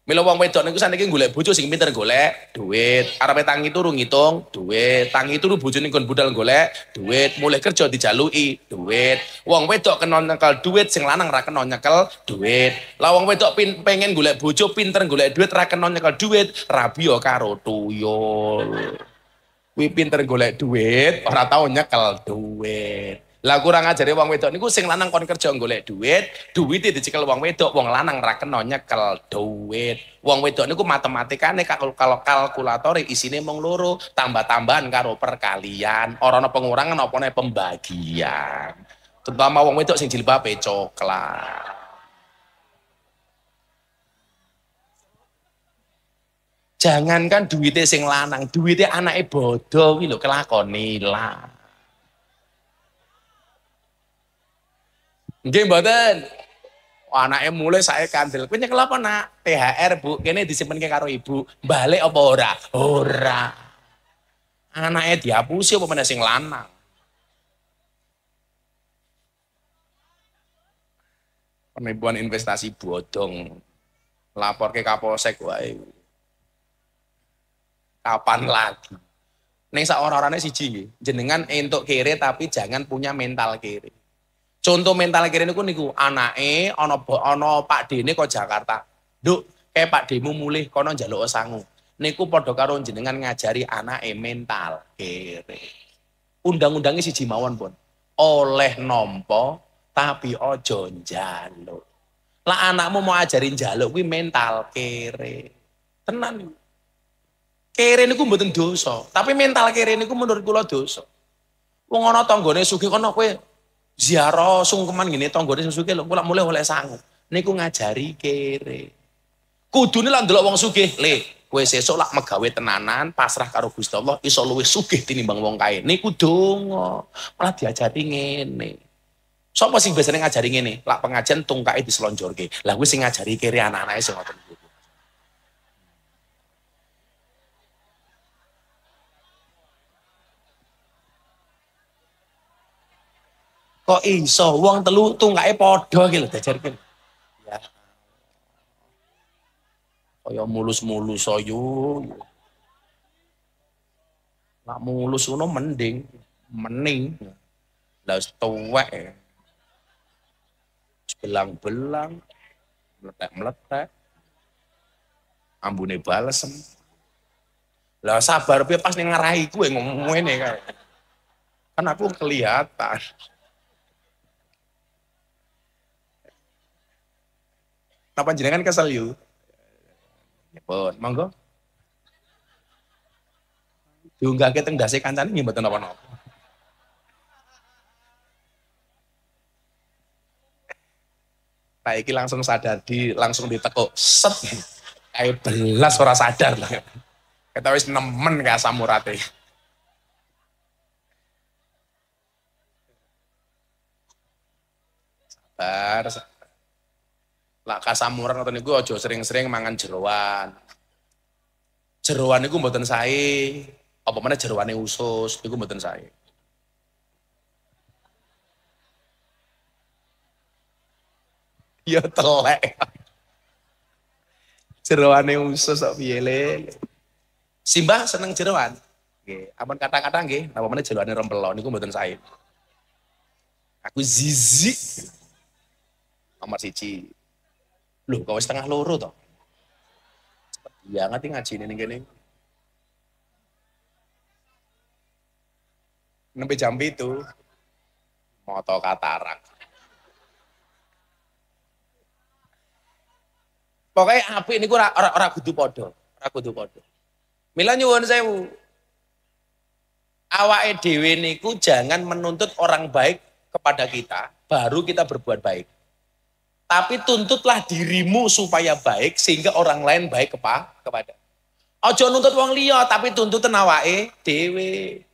[SPEAKER 1] Mila wong wedok niku saniki golek bojo sing pinter golek duit. Arepe tangi turu ngitung duit. Tangi turu bojone kon budal golek duit. Mulai kerja dijaluki duit. Wong wedok kena nyekel duit sing lanang ra kena nyekel duit. Lah wong wedok pin, pengen golek bojo pinter golek duit ra kena nyekel duit, rabi yo karo tuyul. Kuwi pinter golek duit, ora tau nyekel duit. Lah kurang ajare wong wedok niku sing lanang kon kerja golek duit, duwite dicekel wong wedok, wong lanang ra kena nyekel duit. Wong wedok niku matematikane kalau kalau kalkulatore isine mung loro, tambah-tambahan karo perkalian, ora ana pengurangan apa pembagian, pembagian. Terutama wong wedok sing jilbabe coklat. Jangankan duitnya sing lanang, anak anake bodoh kuwi lho kelakone Nggih mboten. Anake mulai saya kandel. Kowe nyekel apa, Nak? THR, Bu. Kene disimpenke karo Ibu. Balik apa ora? Ora. Anake diapusi apa meneh sing lanang? penipuan investasi bodong lapor ke kapolsek wae kapan lagi neng seorang orangnya siji jenengan entuk kiri tapi jangan punya mental kiri Contoh mental kene niku niku ono ono ono Pak ini kok Jakarta. Duk, kayak Pak Demu mulih kono jalur sangu. Niku podo karo jenengan ngajari e mental kere. Undang-undangnya si Jimawan pun. Oleh nompo tapi ojo njaluk. Lah anakmu mau ajarin njaluk wi mental kere. Tenan niku. Kere niku buatin dosa, tapi mental kere niku menurut lo dosa. Wong ono tonggone sugih kono kowe ziarah sungkeman gini tonggori sing sugih lho kula mulai oleh sangu niku ngajari kere kudune lan delok wong sugih le kowe sesuk lak megawe tenanan pasrah karo Gusti Allah iso luwih sugih tinimbang wong kae niku donga malah diajari ngene sapa sing biasanya ngajari ngene lak pengajian tungkae diselonjorke lah kuwi sing ngajari kere anak-anake sing ngoten Kok iso wong telu e padha iki lho diajarke. Ya. Kaya mulus-mulus soyu. Lah mulus ngono mending, mening. Lah wis tuwek. Belang-belang, meletak-meletak. Ambune balesem. Lah sabar piye pas ning ngarahi kuwe ngomong ngene Kan aku kelihatan. Napa jenengan kesel yuk? Nyebut, monggo. Diunggah ke tengdasi kancan ini mboten napa nopo. Nah, iki langsung sadar di langsung ditekuk set Ayo belas orang sadar lah kita wis nemen gak samurate sabar lah kasamuran nih niku ojo sering-sering mangan jeruan jeruan niku mboten sae, apa mana jeroane usus niku mboten sae. Ya telek. jeroane usus kok piye le. Simbah seneng jeruan, Nggih, ampun kata-kata nggih, apa meneh jeroane rempelo niku mboten sae. Aku zizi. Nomor siji. Loh, kau setengah loro toh. Ya ngerti ngaji ini gini. nempi jam itu moto katarak. Pokoknya api ini kurang orang orang kudu podo, orang kudu podo Mila nyuwun sewu. Awake dhewe niku jangan menuntut orang baik kepada kita, baru kita berbuat baik. Tapi tuntutlah dirimu supaya baik sehingga orang lain baik kepa kepada. Ojo nuntut wong liya tapi tuntut nawae dewe.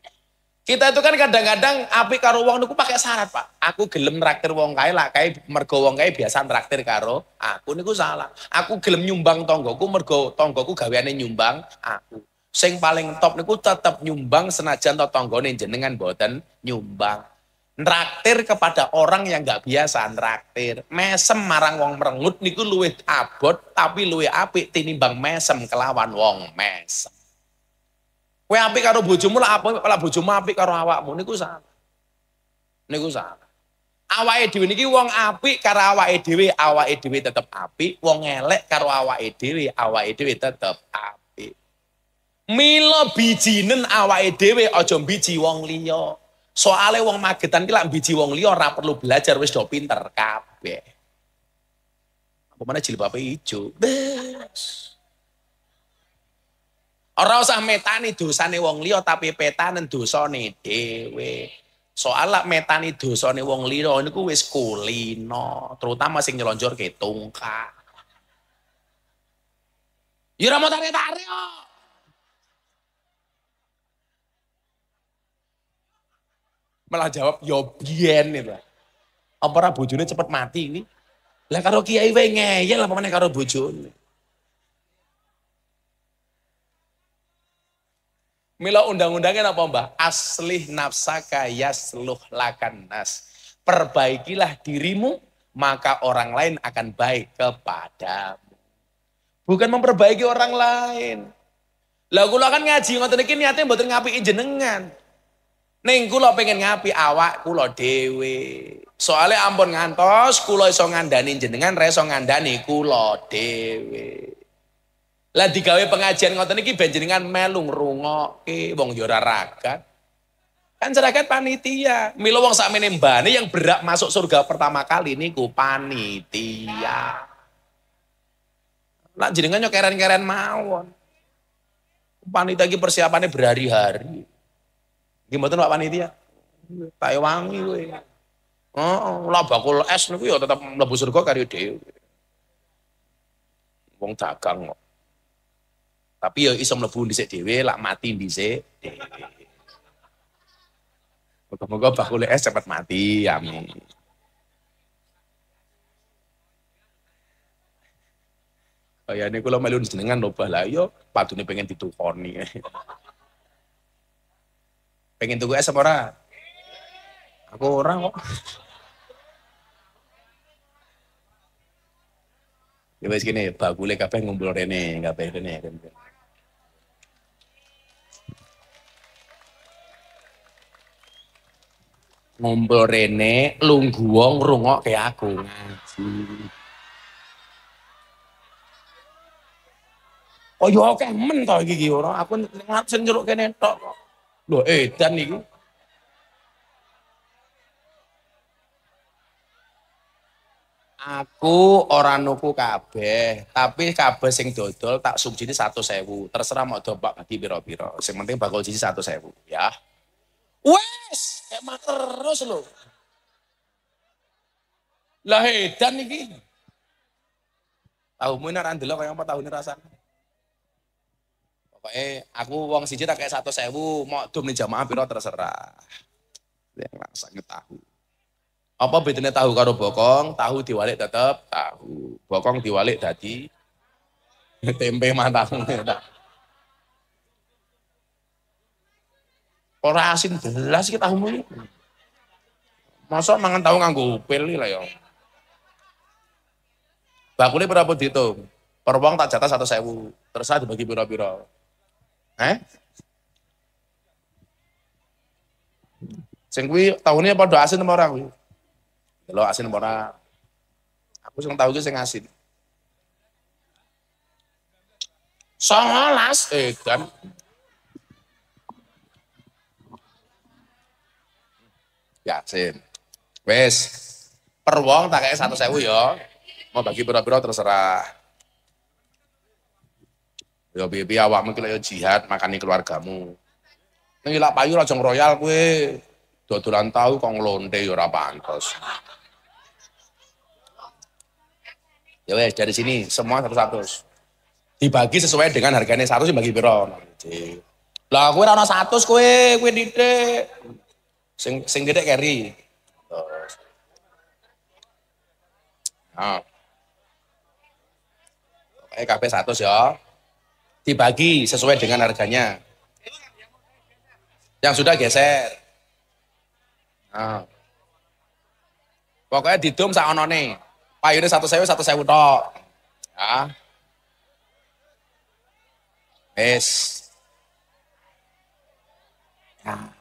[SPEAKER 1] Kita itu kan kadang-kadang api karo wong niku pakai syarat, Pak. Aku gelem traktir wong kae lah kae mergo wong kae biasa traktir karo aku niku salah. Aku gelem nyumbang tonggoku mergo tonggoku gaweane nyumbang aku. Sing paling top niku tetap nyumbang senajan to jenengan boten nyumbang. Nraktir kepada orang yang nggak biasa nraktir. Mesem marang wong merengut niku luwih abot tapi luwih apik tinimbang mesem kelawan wong mesem. Kowe apik karo bojomu lah apik lah bojomu apik karo awakmu niku salah. Niku salah. Awake dhewe niki wong apik karo awake dhewe, awake dhewe tetep apik, wong elek karo awake dhewe, awake dhewe tetep apik. Mila bijinen awake dhewe ojo biji wong liyo. Soale wong magetan ki lak biji wong liya ora perlu belajar wis do pinter kabeh. Apa mana jilbab ijo. Bes. Ora usah metani dosane wong liya tapi petanen dosane dhewe. Soal lak metani dosane wong liya niku wis kulino, terutama sing nyelonjor ke tungka, Yura ora mau tarik-tarik Malah jawab, yo ya bien itu. Apa ora bojone cepet mati ini? Lah karo kiai wae ngeyel apa meneh karo bojone. Mila undang-undangnya apa mbah? Aslih nafsaka yasluh lakan nas. Perbaikilah dirimu, maka orang lain akan baik kepadamu. Bukan memperbaiki orang lain. Lah kula kan ngaji ngoten iki niate mboten ngapiki jenengan. Neng kulo pengen ngapi awak kulo dewi soalnya ampun ngantos kulo iso ngandani jenengan reso ngandani kulo dewi Lah digawe pengajian ngoten iki ben jenengan melung ngrungokke wong yo ya ora ragat. Kan serakat panitia. Milo wong sakmene mbane yang berak masuk surga pertama kali niku panitia. Lah jenengan yo keren-keren mawon. Panitia iki persiapannya berhari-hari gimana tuh Pak Panitia. Tak wangi gue. Oh, lah bakul es nih, ya tetap lebu surga karo dhewe. Wong dagang kok. Tapi ya iso mlebu dhisik dhewe, lak mati dhisik dhewe. Moga-moga bakul es cepat mati, amin. Kayane kula melu jenengan lho, lah yo iya padune pengen ditukoni. Pengen tunggu apa ora? Aku orang kok. Ya wis kene bakule kabeh ngumpul rene, kabeh rene. Ngumpul rene lungguong, wong kayak aku Oh yo ya oke, men to gigi orang aku ngarep senjuruk kene tok Loh, edan eh, dan niku. Aku orang nuku kabeh, tapi kabeh sing dodol tak subsidi sewu Terserah mau dobak bagi biro biro Sing penting bakul satu sewu ya. Wes, emang terus lo Lah edan eh, iki. Tahu mu ora ndelok apa apa ini rasanya Pokoknya aku uang siji tak kayak satu sewu, mau dum nih jamaah piro terserah. Yang langsung tahu. Apa bedanya tahu karo bokong? Tahu diwalik tetep tahu. Bokong diwalik dadi tempe matang Ora asin jelas kita tahu mulu. Masa mangan tahu nganggo upil lah ya. bakulnya berapa dihitung? Per uang tak jatah satu sewu. terserah dibagi biro-biro Eh? Sing kuwi tahunya doa asin apa ora kuwi? asin apa ora? Aku sing tahu kuwi sing asin. Songolas eh kan. ya asin Wes. Per tak kayak satu sewu ya. Mau bagi berapa-berapa terserah. Ya piye awakmu ki ya jihad makani keluargamu. Ning lak payu aja royal kowe. Dodolan tahu kok nglonte ya ora pantes. Ya wes dari sini semua satu-satu. Dibagi sesuai dengan harganya satu sih bagi piro. Lah kowe ora satu 100 kowe, kowe titik. Sing sing titik keri. Nah. Oke, kabeh 100 ya dibagi sesuai dengan harganya. Yang sudah geser. Nah. Pokoknya didum nih, pak Payune satu sewu satu sewu tok. Ya. es Nah.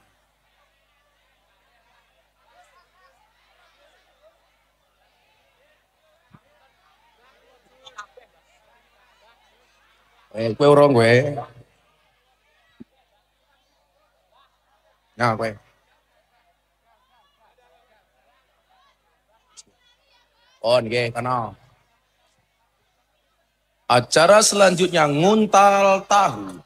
[SPEAKER 3] Eh, kue urung gue.
[SPEAKER 1] Nah, kue. on gue kena. Acara selanjutnya nguntal tahu.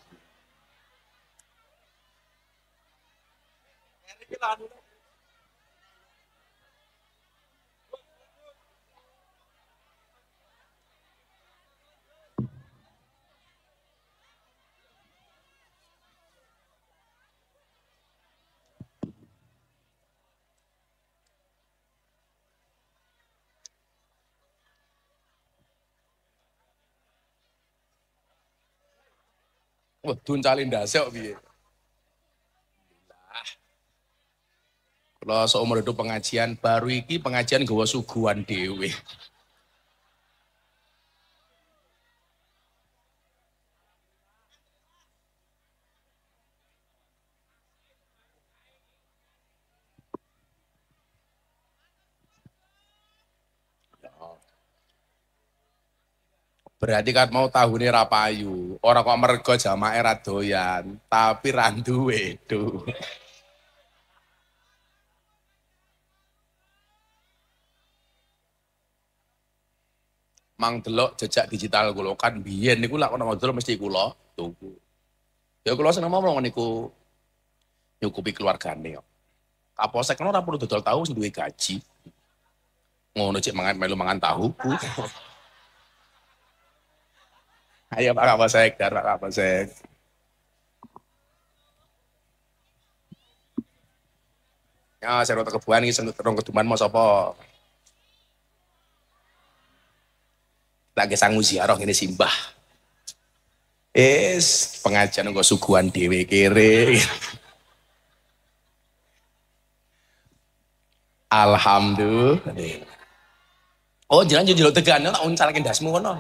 [SPEAKER 1] Wah, duncali ndasek piye. Kalau seumur itu pengajian baru iki pengajian gue suguan dewe. Berarti kan mau tahu nih payu, orang kok mergo sama era doyan, tapi randu wedo. Mang delok jejak digital kula kan biyen niku lak ana modal mesti gulo tunggu Ya gulo seneng ngomong niku nyukupi keluargane kok. kapal kan ora perlu dodol tahu sing duwe gaji. Ngono cek mangan melu mangan tahu. Ayo Pak Kapolsek, dar Pak Kapolsek. Ya, saya rotok kebuan ini sentuh terong keduman mau sopo. Tak gesang ziarah ini simbah. Es pengajian nggak suguhan dewe kere. Alhamdulillah. Oh, jalan jujur tegan, tak uncalakin dasmu kono.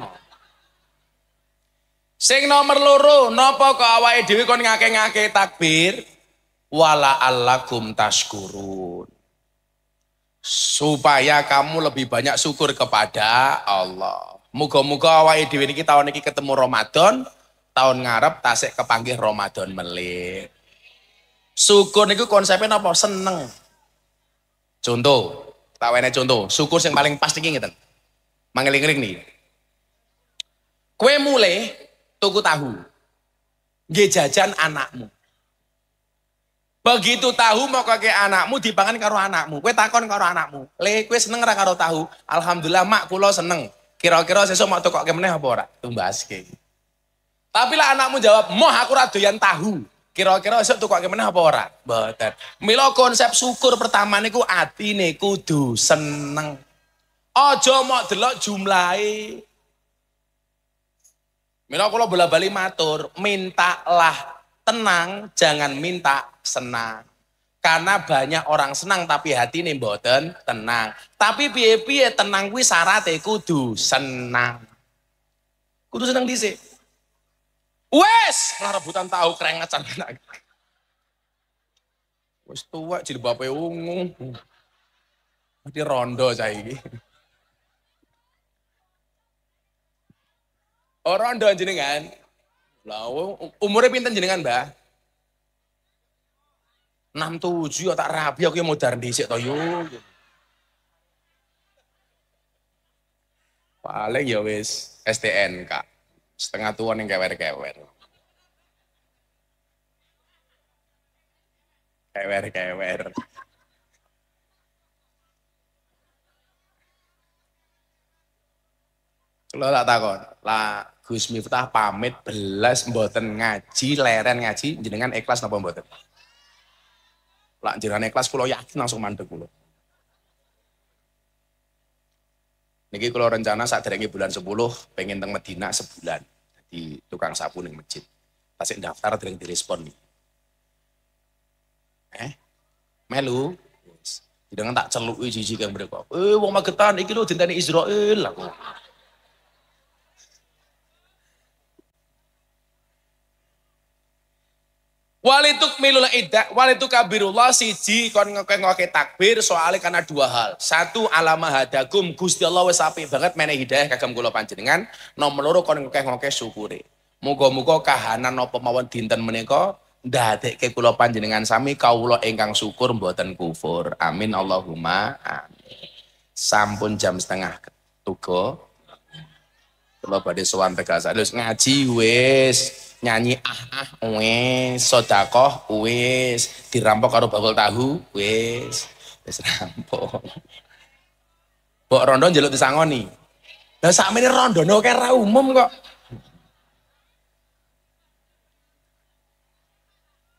[SPEAKER 1] Sing nomor loro, nopo kok awake dhewe kon ngake-ngake takbir? Wala allakum taskurun. Supaya kamu lebih banyak syukur kepada Allah. Muga-muga awake dhewe niki tahun iki ketemu Ramadan, tahun ngarep tasik kepanggih Ramadan melit. Syukur niku konsepnya nopo Seneng. Contoh, tak wene contoh, syukur yang paling pas niki ngeten. Mangeling-eling nih. Kue mulai tuku tahu. Nggih jajan anakmu. Begitu tahu mau kake anakmu dipangan karo anakmu. Kue takon karo anakmu. Le kue seneng ra karo tahu. Alhamdulillah mak kulo seneng. Kira-kira sesuk mau toko meneh apa ora? Tumbas Tapi lah anakmu jawab, "Moh aku ra doyan tahu." Kira-kira esuk tukok meneh apa ora? Mboten. Mila konsep syukur pertama niku atine kudu seneng. Ojo mau delok jumlahe. Mila kalau bola bali matur, mintalah tenang, jangan minta senang. Karena banyak orang senang tapi hati ini mboten tenang. Tapi piye-piye tenang kuwi syaratnya kudu senang. Kudu senang dhisik. Wes, rebutan tahu kerengat sampean. Wes tuwek jilbabe ungu. Mati rondo saiki. Orang doang jenengan. Lah umure pinten jenengan, Mbah? 67 ya tak rabi aku yang modern dhisik to yo. Paling ya wis STN, Kak. Setengah tuan yang kewer-kewer. Kewer-kewer. Kalau tak takon, lah Gus Miftah pamit belas mboten ngaji, leren ngaji, jenengan ikhlas napa mboten? Lah jenengan ikhlas kula yakin langsung mandek kula. Niki kula rencana saat derenge bulan 10 pengen teng Medina sebulan di tukang sapu ning masjid. Tasik daftar dereng direspon. Eh? Melu, Jangan tak celuk uji yang berdekat. Eh wong Magetan iki lho Israel lah. kok. Walituk milul idak, walituk kabirullah siji kon ngekek takbir soalnya karena dua hal. Satu alama hadagum Gusti Allah wis apik banget menehi hidayah kagem kula panjenengan. Nomor loro kon ngekek-ngekek syukure. Muga-muga kahanan napa mawon dinten menika ndadekke kula panjenengan sami kawula ingkang syukur mboten kufur. Amin Allahumma amin. Sampun jam setengah tuga. Kula badhe sowan tegas. ngaji wis nyanyi ah ah wes sodakoh wes dirampok karo bakul tahu wes wes rampok Bok rondo jeluk disangoni. Lah sakmene rondo no kera umum kok.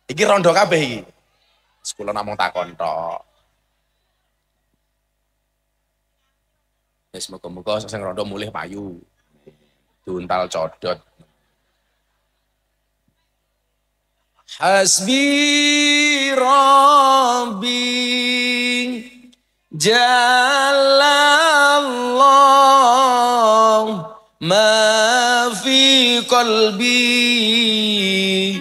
[SPEAKER 1] Iki rondo kabeh iki. Sekolah namung takon tok. Ya semoga-moga sing rondo mulih payu. Duntal codot.
[SPEAKER 2] Hasbi Rabbi Jalallah Ma fi qalbi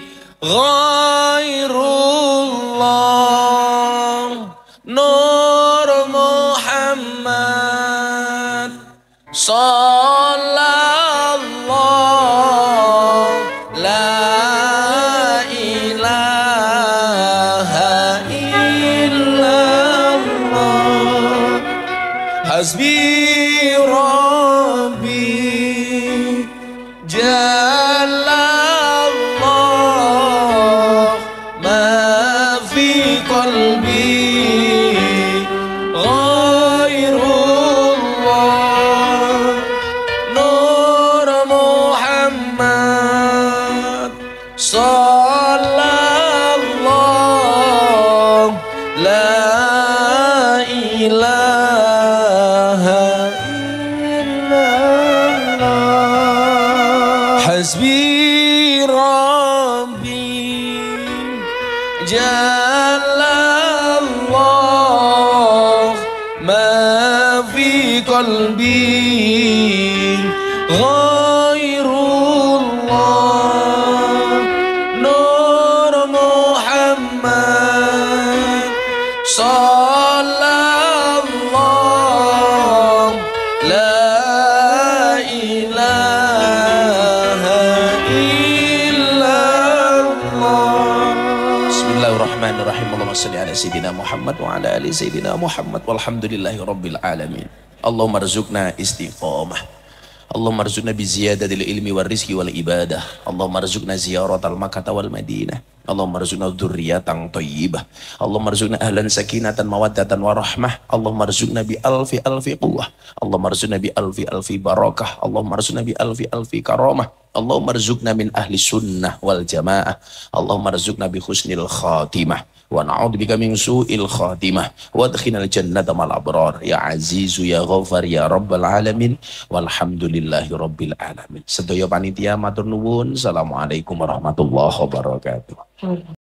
[SPEAKER 1] sayyidina Muhammad wa ala ali sayyidina Muhammad walhamdulillahi rabbil alamin Allahumma rzuqna istiqamah Allahumma rzuqna bi ziyadatil ilmi wal rizqi wal ibadah Allahumma rzuqna ziyaratal makkah wal madinah Allahumma rzuqna dzurriyatan thayyibah. Allahumma rzuqna ahlan sakinatan mawaddatan warahmah. Allahumma rzuqna bi alfi alfi quwwah. Allahumma rzuqna bi alfi alfi barakah. Allahumma rzuqna bi alfi alfi karamah. Allahumma rzuqna min ahli sunnah wal jamaah. Allahumma rzuqna bi husnil khatimah wa na'udzubika min su'il khatimah wa adkhilna jannata mal abrar ya azizu ya ghafar ya rabbal alamin walhamdulillahi rabbil alamin sedaya panitia matur nuwun assalamualaikum warahmatullahi wabarakatuh